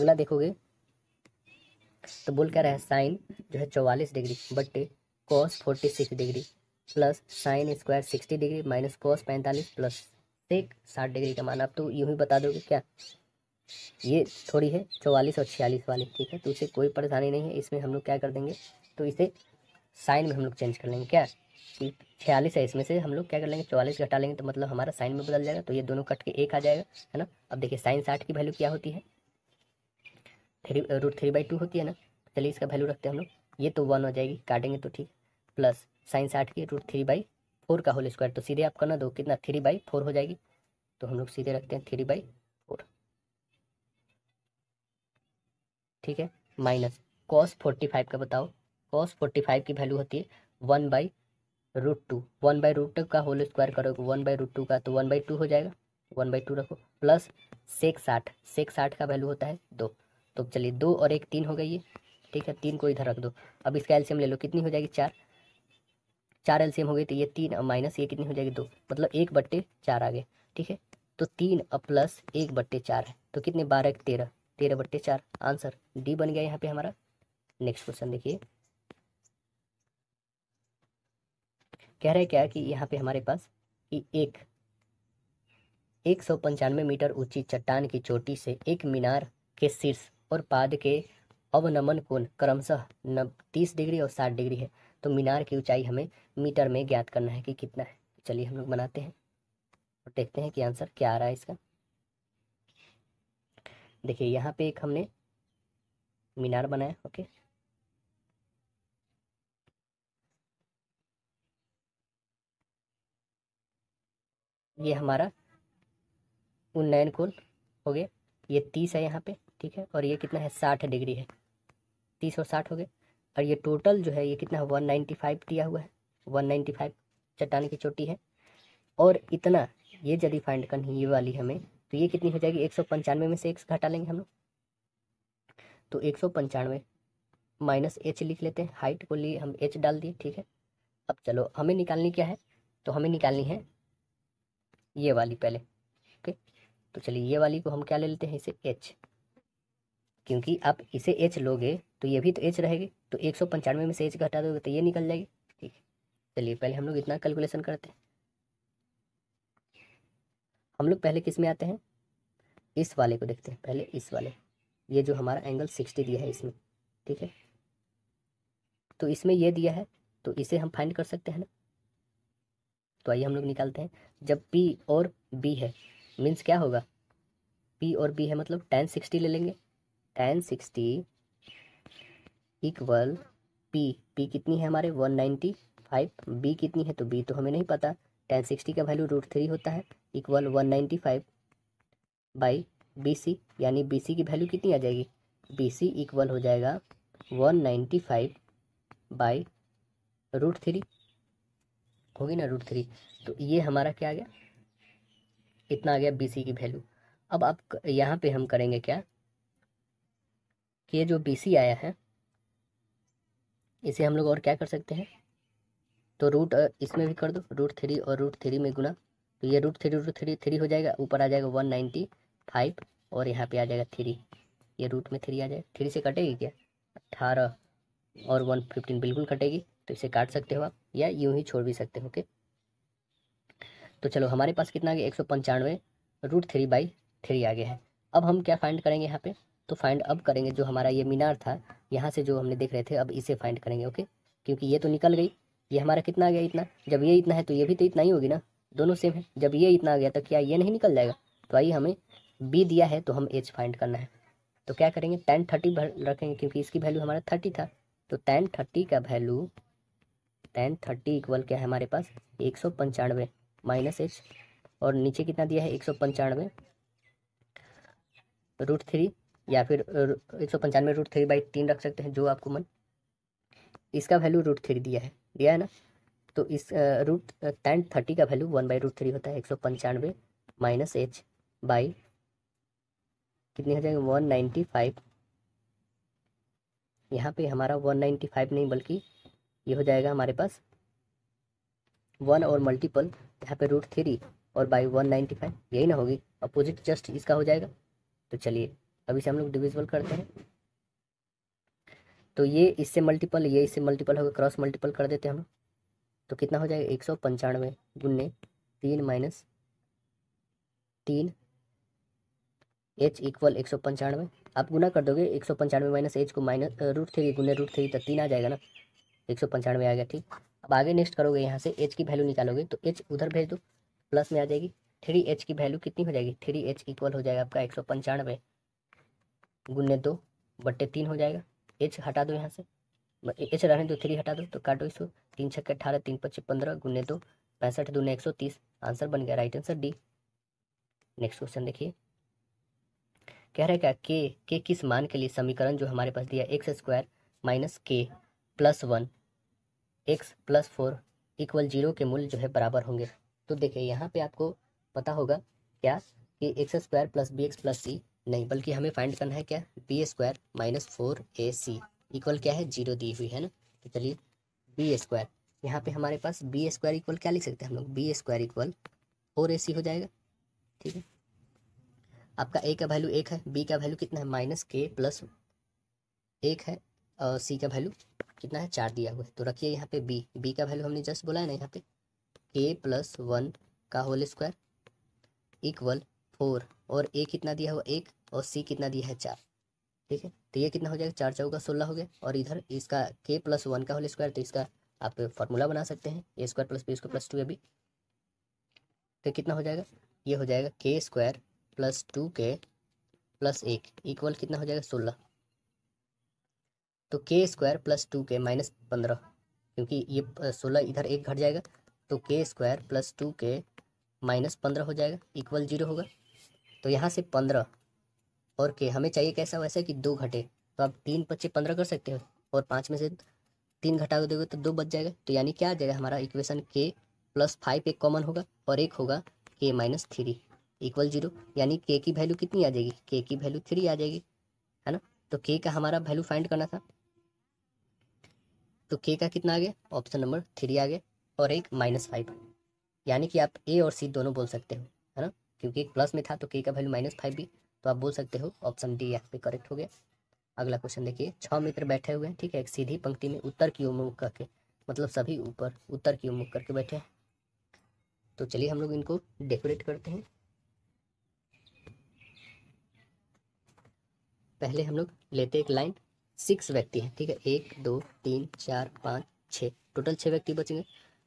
अगला देखोगे तो बोल क्या रहा है साइन जो है चौवालीस डिग्री बट्टे cos forty six degree plus sine square sixty degree minus cos पैंतालीस प्लस प्रत्येक साठ डिग्री का मान आप तो यूँ ही बता दोगे क्या ये थोड़ी है चौवालीस और छियालीस वाली ठीक है तो उसे कोई परेशानी नहीं है इसमें हम लोग क्या कर देंगे तो इसे साइन में हम लोग चेंज कर लेंगे क्या छियालीस है इसमें से हम लोग क्या कर लेंगे चौवालीस घटा लेंगे तो मतलब हमारा साइन में बदल जाएगा तो ये दोनों कट के एक आ जाएगा है ना अब देखिए साइन साठ की वैल्यू क्या होती है three root three by two होती है ना चलिए इसका वैल्यू रखते हैं हम लोग ये तो वन हो जाएगी काटेंगे तो ठीक प्लस साइन साठ की रूट थ्री बाई फोर का होल स्क्वायर तो सीधे आप करना दो कितना थ्री बाई फोर हो जाएगी तो हम लोग सीधे रखते हैं थ्री बाई फोर ठीक है माइनस कॉस फोर्टी फाइव का बताओ कॉस फोर्टी फाइव की वैल्यू होती है one by root two one by root two का होल स्क्वायर करोगे वन बाई रूट टू का तो वन बाई टू हो जाएगा वन बाई टू रखो प्लस सेक साठ सेक साठ का वैल्यू होता है दो तो चलिए दो और एक तीन हो गई है ठीक है तीन को इधर रख दो अब इसका एल्शियम ले लो कितनी हो जाएगी चार चार एल हो गए तो ये तीन माइनस ये कितनी हो जाएगी दो मतलब एक बट्टे चार आ गए ठीक है तो तीन प्लस एक बट्टे चार है तो कितने बारह तेरह तेरह बट्टे चार आंसर डी बन गया यहाँ पे हमारा नेक्स्ट क्वेश्चन देखिए कह रहे क्या कि यहाँ पे हमारे पास कि एक एक सौ पंचानवे मीटर ऊंची चट्टान की चोटी से एक मीनार के शीर्ष और पाद के अवनमन कोण क्रमशः तीस डिग्री और साठ डिग्री है तो मीनार की ऊंचाई हमें मीटर में ज्ञात करना है कि कितना है चलिए हम लोग बनाते हैं और देखते हैं कि आंसर क्या आ रहा है इसका देखिए यहाँ पे एक हमने मीनार बनाया ओके ये हमारा उन्नयन कुल हो गया ये तीस है यहाँ पे ठीक है और ये कितना है साठ डिग्री है तीस और साठ हो गए और ये टोटल जो है ये कितना वन नाइन्टी फाइव दिया हुआ है वन नाइन्टी फाइव चट्टान की चोटी है और इतना ये यदि फाइंड करनी ये वाली हमें तो ये कितनी हो जाएगी एक सौ पंचानवे में से एक घटा लेंगे हम लोग तो एक सौ पंचानवे माइनस एच लिख लेते हैं हाइट को लिए हम एच डाल दिए ठीक है अब चलो हमें निकालनी क्या है तो हमें निकालनी है ये वाली पहले ओके तो चलिए ये वाली को हम क्या ले लेते हैं इसे एच क्योंकि आप इसे एच लोगे तो ये भी तो एच रहेगी तो एक सौ पंचानवे में से एच घटा दोगे तो ये निकल जाएगी ठीक है चलिए पहले हम लोग इतना कैलकुलेशन करते हैं हम लोग पहले किस में आते हैं इस वाले को देखते हैं पहले इस वाले ये जो हमारा एंगल सिक्सटी दिया है इसमें ठीक है तो इसमें ये दिया है तो इसे हम फाइंड कर सकते हैं ना तो आइए हम लोग निकालते हैं जब पी और बी है मीन्स क्या होगा पी और बी है मतलब टेन सिक्सटी ले लेंगे tan sixty equal P P कितनी है हमारे वन नाइन्टी फाइव बी कितनी है तो बी तो हमें नहीं पता टेन सिक्सटी का वैल्यू रूट थ्री होता है equal one ninety five by B C यानी बी सी की वैल्यू कितनी आ जाएगी बी सी इक्वल हो जाएगा one ninety five by root three होगी ना रूट थ्री तो ये हमारा क्या आ गया इतना आ गया बी सी की वैल्यू अब आप यहाँ पे हम करेंगे क्या कि ये जो बी सी आया है इसे हम लोग और क्या कर सकते हैं तो रूट इसमें भी कर दो रूट थ्री और रूट थ्री में गुना तो ये root three root three three हो जाएगा ऊपर आ जाएगा वन नाइन्टी फाइव और यहाँ पे आ जाएगा थ्री ये रूट में थ्री आ जाएगा थ्री से कटेगी क्या अट्ठारह और वन फिफ्टीन बिल्कुल कटेगी तो इसे काट सकते हो आप या यूँ ही छोड़ भी सकते हो ओके तो चलो हमारे पास कितना आ गया एक सौ पंचानवे रूट थ्री बाई थ्री आ गया है अब हम क्या फाइंड करेंगे यहाँ पर तो फाइंड अब करेंगे जो हमारा ये मीनार था यहाँ से जो हमने देख रहे थे अब इसे फाइंड करेंगे ओके क्योंकि ये तो निकल गई ये हमारा कितना आ गया इतना जब ये इतना है तो ये भी तो इतना ही होगी ना दोनों सेम है जब ये इतना आ गया तो क्या ये नहीं निकल जाएगा तो आइए हमें बी दिया है तो हम एच फाइंड करना है तो क्या करेंगे टेन थर्टी रखेंगे क्योंकि इसकी वैल्यू हमारा थर्टी था तो टेन थर्टी का वैल्यू टेन थर्टी इक्वल क्या है हमारे पास एक सौ पंचानवे माइनस एच और नीचे कितना दिया है एक सौ पंचानवे रूट थ्री या फिर एक सौ पंचानवे रूट थ्री बाई तीन रख सकते हैं जो आपको मन इसका वैल्यू रूट थ्री दिया है दिया है ना तो इस रूट टेन थर्टी का value one by root three होता है एक सौ पंचानवे माइनस एच बाई कितनी हो जाएगी वन नाइन्टी फाइव यहाँ पे हमारा वन नाइन्टी फाइव नहीं बल्कि ये हो जाएगा हमारे पास वन और मल्टीपल यहाँ पे रूट थ्री और बाई वन नाइन्टी फाइव यही ना होगी अपोजिट जस्ट इसका हो जाएगा तो चलिए अब इसे हम लोग डिविजिबल करते हैं तो ये इससे मल्टीपल ये इससे मल्टीपल होगा क्रॉस मल्टीपल कर देते हैं हम तो कितना हो जाएगा एक सौ पंचानवे गुन्ने तीन माइनस तीन एच इक्वल एक सौ पंचानवे आप गुना कर दोगे एक सौ पंचानवे माइनस एच को माइनस रूट थ्री गुने रूट थ्री तो तीन आ जाएगा ना एक सौ पंचानवे आ गया ठीक अब आगे नेक्स्ट करोगे यहाँ से एच की वैल्यू निकालोगे तो एच उधर भेज दो प्लस में आ जाएगी थ्री एच की वैल्यू कितनी हो जाएगी थ्री एच इक्वल हो जाएगा आपका एक सौ पंचानवे गुने दो बट्टे तीन हो जाएगा एच हटा दो यहाँ से एच रहने दो थ्री हटा दो तो काटो इसको तीन के अठारह तीन पच्चीस पंद्रह गुने दो पैंसठ दूने एक सौ तीस आंसर बन गया right answer D next question देखिए कह रहे क्या के के किस मान के लिए समीकरण जो हमारे पास दिया X square minus K plus one X plus four equal zero के मूल्य जो है बराबर होंगे तो देखिए यहाँ पे आपको पता होगा क्या कि X square plus B X plus C नहीं बल्कि हमें फाइंड करना है क्या B square minus four A C equal क्या है जीरो दी हुई है ना तो चलिए बी स्क्वायर यहाँ पे हमारे पास बी स्क्वायर इक्वल क्या लिख सकते हैं हम लोग B square equal four A C हो जाएगा ठीक है आपका ए का वैल्यू एक है बी का वैल्यू कितना है माइनस के प्लस एक है और सी का वैल्यू कितना है चार दिया हुआ है तो रखिए यहाँ पे बी बी का वैल्यू हमने जस्ट बोला है ना यहाँ पे के प्लस वन का होल स्क्वायर इक्वल फोर और ए कितना दिया हुआ एक और सी कितना दिया है चार ठीक है तो ये कितना हो जाएगा चार का सोलह हो गया और इधर इसका के प्लस वन का होल स्क्वायर तो इसका आप फॉर्मूला बना सकते हैं A square plus B square plus two A B तो कितना हो जाएगा ये हो जाएगा K square plus two K plus एक इक्वल कितना हो जाएगा सोलह तो K square plus two K minus पंद्रह क्योंकि ये सोलह इधर एक घट जाएगा तो K square plus two K minus पंद्रह हो जाएगा इक्वल जीरो होगा तो यहाँ से पंद्रह और के हमें चाहिए कैसा वैसा कि दो घटे तो आप तीन पच्चे पंद्रह कर सकते हो और पाँच में से तीन घटा दोगे तो दो बच जाएगा तो यानी क्या आ जाएगा हमारा इक्वेशन के प्लस फाइव एक कॉमन होगा और एक होगा के माइनस थ्री इक्वल जीरो यानी के की वैल्यू कितनी आ जाएगी के की वैल्यू थ्री आ जाएगी है ना तो के का हमारा वैल्यू फाइंड करना था तो के का कितना आ गया ऑप्शन नंबर थ्री आ गया और एक माइनस फाइव यानी कि आप ए और सी दोनों बोल सकते हो क्योंकि एक प्लस में था तो के का वैल्यू माइनस फाइव भी तो आप बोल सकते हो ऑप्शन डी यहाँ पे करेक्ट हो गया अगला क्वेश्चन देखिए छः मित्र बैठे हुए हैं ठीक है एक सीधी पंक्ति में उत्तर की ओर मुख करके मतलब सभी ऊपर उत्तर की ओर मुख करके बैठे हैं तो चलिए हम लोग इनको डेकोरेट करते हैं पहले हम लोग लेते एक लाइन सिक्स व्यक्ति हैं ठीक है एक दो तीन चार पाँच छः टोटल छः व्यक्ति बचेंगे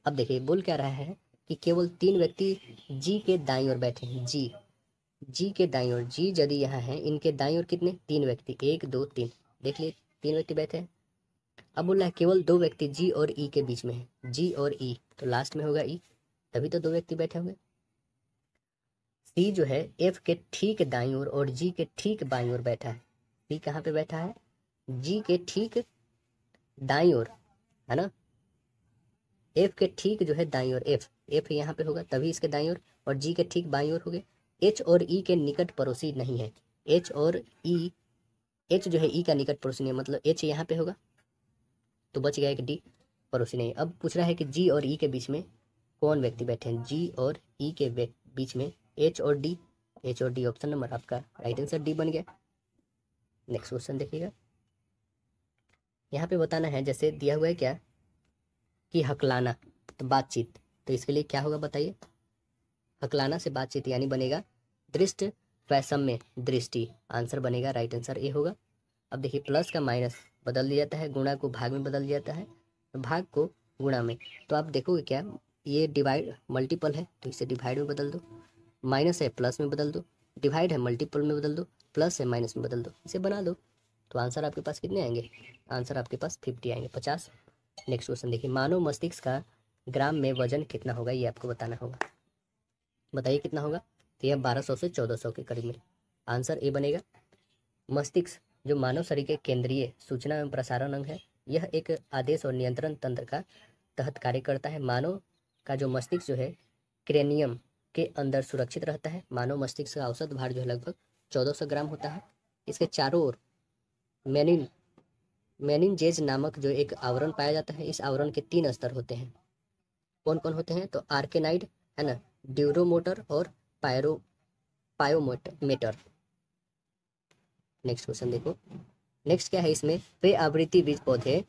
अब देखिए बोल क्या रहा है कि केवल तीन व्यक्ति जी के दाई ओर बैठे हैं जी जी के दाई ओर जी यदि यहाँ हैं इनके दाई ओर कितने तीन व्यक्ति एक दो तीन देख लिए तीन व्यक्ति बैठे हैं अब बोल रहा है केवल दो व्यक्ति जी और ई के बीच में है जी और ई तो लास्ट में होगा ई तभी तो दो व्यक्ति बैठे होंगे सी जो है एफ के ठीक दाई ओर और जी के ठीक बाई ओर बैठा है सी कहाँ पे बैठा है जी के ठीक दाई ओर है ना एफ के ठीक जो है दाई ओर एफ एफ यहाँ पे होगा तभी इसके दाई ओर और जी के ठीक बाई ओर हो गए एच और ई के निकट पड़ोसी नहीं है एच और ई एच जो है ई का निकट पड़ोसी नहीं है मतलब एच यहाँ पे होगा तो बच गया कि डी पड़ोसी नहीं अब पूछ रहा है कि जी और ई के बीच में कौन व्यक्ति बैठे हैं जी और ई के बीच में एच और डी एच और डी ऑप्शन नंबर आपका राइट आंसर डी बन गया नेक्स्ट क्वेश्चन देखिएगा यहाँ पे बताना है जैसे दिया हुआ है क्या कि हकलाना तो बातचीत तो इसके लिए क्या होगा बताइए हकलाना से बातचीत यानी बनेगा दृष्ट वैषम्य दृष्टि आंसर बनेगा राइट आंसर ए होगा अब देखिए प्लस का माइनस बदल दिया जाता है गुणा को भाग में बदल दिया जाता है भाग को गुणा में तो आप देखोगे क्या ये डिवाइड मल्टीपल है तो इसे डिवाइड में बदल दो माइनस है प्लस में बदल दो डिवाइड है मल्टीपल में बदल दो प्लस है माइनस में बदल दो इसे बना दो तो आंसर आपके पास कितने आएंगे आंसर आपके पास फिफ्टी आएंगे पचास नेक्स्ट क्वेश्चन देखिए मानव मस्तिष्क का ग्राम में वजन कितना होगा ये आपको बताना होगा बताइए कितना होगा तो यह बारह सौ से चौदह सौ के करीब में आंसर ए बनेगा मस्तिष्क जो मानव शरीर के केंद्रीय सूचना एवं प्रसारण अंग है यह एक आदेश और नियंत्रण तंत्र का तहत कार्य करता है मानव का जो मस्तिष्क जो है क्रेनियम के अंदर सुरक्षित रहता है मानव मस्तिष्क का औसत भार जो है लगभग चौदह सौ ग्राम होता है इसके चारों ओर मैनिन मैनिनजेज नामक जो एक आवरण पाया जाता है इस आवरण के तीन स्तर होते हैं कौन कौन होते हैं तो आर्केनाइड है ना ड्यूरोमोटर और पायरो पायोमोटमेटर नेक्स्ट क्वेश्चन देखो नेक्स्ट क्या है इसमें वे आवृत्ति बीज पौधे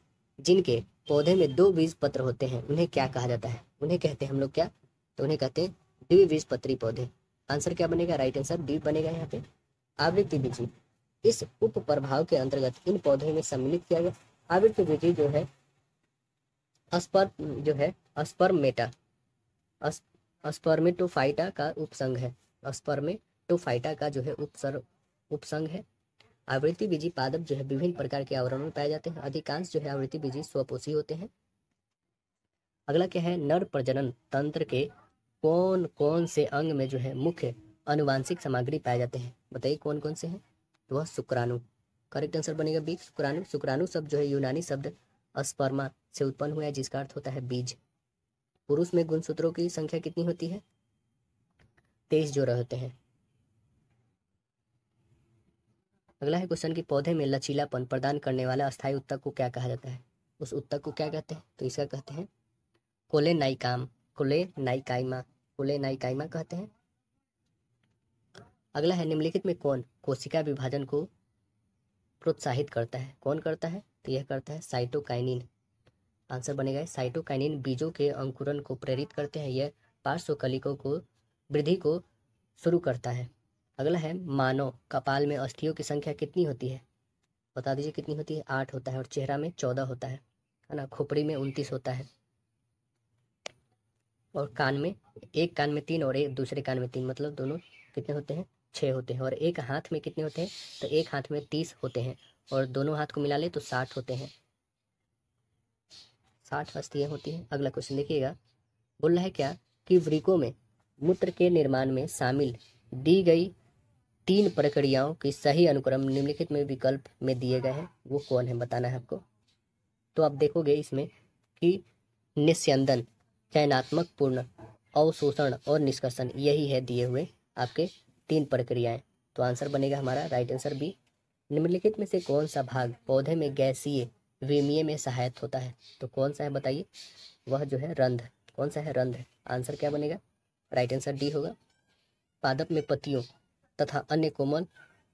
जिनके पौधे में दो बीज पत्र होते हैं उन्हें क्या कहा जाता है उन्हें कहते हैं हम लोग क्या तो उन्हें कहते हैं द्विबीज पत्री पौधे आंसर क्या बनेगा राइट आंसर डी बनेगा यहाँ पे आवृत्ति बीजी इस उप प्रभाव के अंतर्गत इन पौधों में सम्मिलित किया गया आवृत्ति बीजी जो है अस्पर जो है अस्पर्मेटा अस्पर्मेटोफाइटा का उपसंग है अस्पर्मेटोफाइटा का जो है उपसर उपसंग है आवृत्ति बीजी पादप जो है विभिन्न प्रकार के आवरण में पाए जाते हैं अधिकांश जो है आवृत्ति बीजी स्वपोषी होते हैं अगला क्या है नर प्रजनन तंत्र के कौन कौन से अंग में जो है मुख्य अनुवांशिक सामग्री पाए जाते हैं बताइए कौन कौन से हैं वह शुक्राणु करेक्ट आंसर बनेगा बी शुक्राणु शुक्राणु शब्द जो है यूनानी शब्द अस्पर्मा से उत्पन्न हुआ है जिसका अर्थ होता है बीज पुरुष में गुणसूत्रों की संख्या कितनी होती है तेईस जोड़े होते हैं अगला है क्वेश्चन कि पौधे में लचीलापन प्रदान करने वाला अस्थायी उत्तक को क्या कहा जाता है उस उत्तक को क्या कहते हैं तो इसका कहते हैं कोले नाइकाम कोले नाइकाइमा कोले नाइकाइमा कहते हैं अगला है निम्नलिखित में कौन कोशिका विभाजन को प्रोत्साहित करता है कौन करता है तो यह करता है साइटोकाइनिन आंसर बनेगा साइटोकाइनिन बीजों के अंकुरन को प्रेरित करते हैं यह पार्श्वकलिकों को वृद्धि को शुरू करता है अगला है मानव कपाल में अस्थियों की संख्या कितनी होती है बता दीजिए कितनी होती है आठ होता है और चेहरा में चौदह होता है है ना खोपड़ी में उनतीस होता है और कान में एक कान में तीन और एक दूसरे कान में तीन मतलब दोनों कितने होते हैं छः होते हैं और एक हाथ में कितने होते हैं तो एक हाथ में तीस होते हैं और दोनों हाथ को मिला ले तो साठ होते हैं साठ हस्तियाँ होती हैं अगला क्वेश्चन देखिएगा बोल रहा है क्या कि वृकों में मूत्र के निर्माण में शामिल दी गई तीन प्रक्रियाओं की सही अनुक्रम निम्नलिखित में विकल्प में दिए गए हैं वो कौन है बताना है आपको तो आप देखोगे इसमें कि निस्यंदन चयनात्मक पूर्ण अवशोषण और निष्कर्षण यही है दिए हुए आपके तीन प्रक्रियाएं तो आंसर बनेगा हमारा राइट आंसर बी निम्नलिखित में से कौन सा भाग पौधे में गैसीय विमीय में सहायक होता है तो कौन सा है बताइए वह जो है रंध्र कौन सा है रंध्र आंसर क्या बनेगा राइट आंसर डी होगा पादप में पतियों तथा अन्य कोमल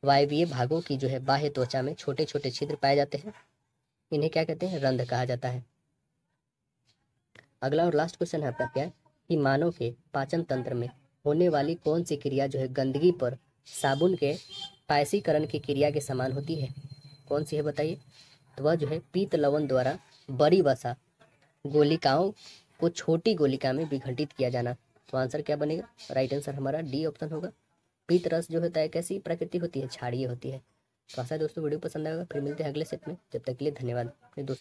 वायवीय भागों की जो है बाह्य त्वचा में छोटे छोटे छिद्र पाए जाते हैं इन्हें क्या कहते हैं रंध कहा जाता है अगला और लास्ट क्वेश्चन है आपका क्या कि मानव के पाचन तंत्र में होने वाली कौन सी क्रिया जो है गंदगी पर साबुन के पायसीकरण की क्रिया के समान होती है कौन सी है बताइए तो वह जो है पीत लवण द्वारा बड़ी वसा गोलिकाओं को छोटी गोलिका में विघटित किया जाना तो आंसर क्या बनेगा राइट आंसर हमारा डी ऑप्शन होगा पीत रस जो होता है कैसी प्रकृति होती है क्षारीय होती है तो आशा दोस्तों वीडियो पसंद आएगा फिर मिलते हैं अगले सेट में जब तक के लिए धन्यवाद अपने दोस्तों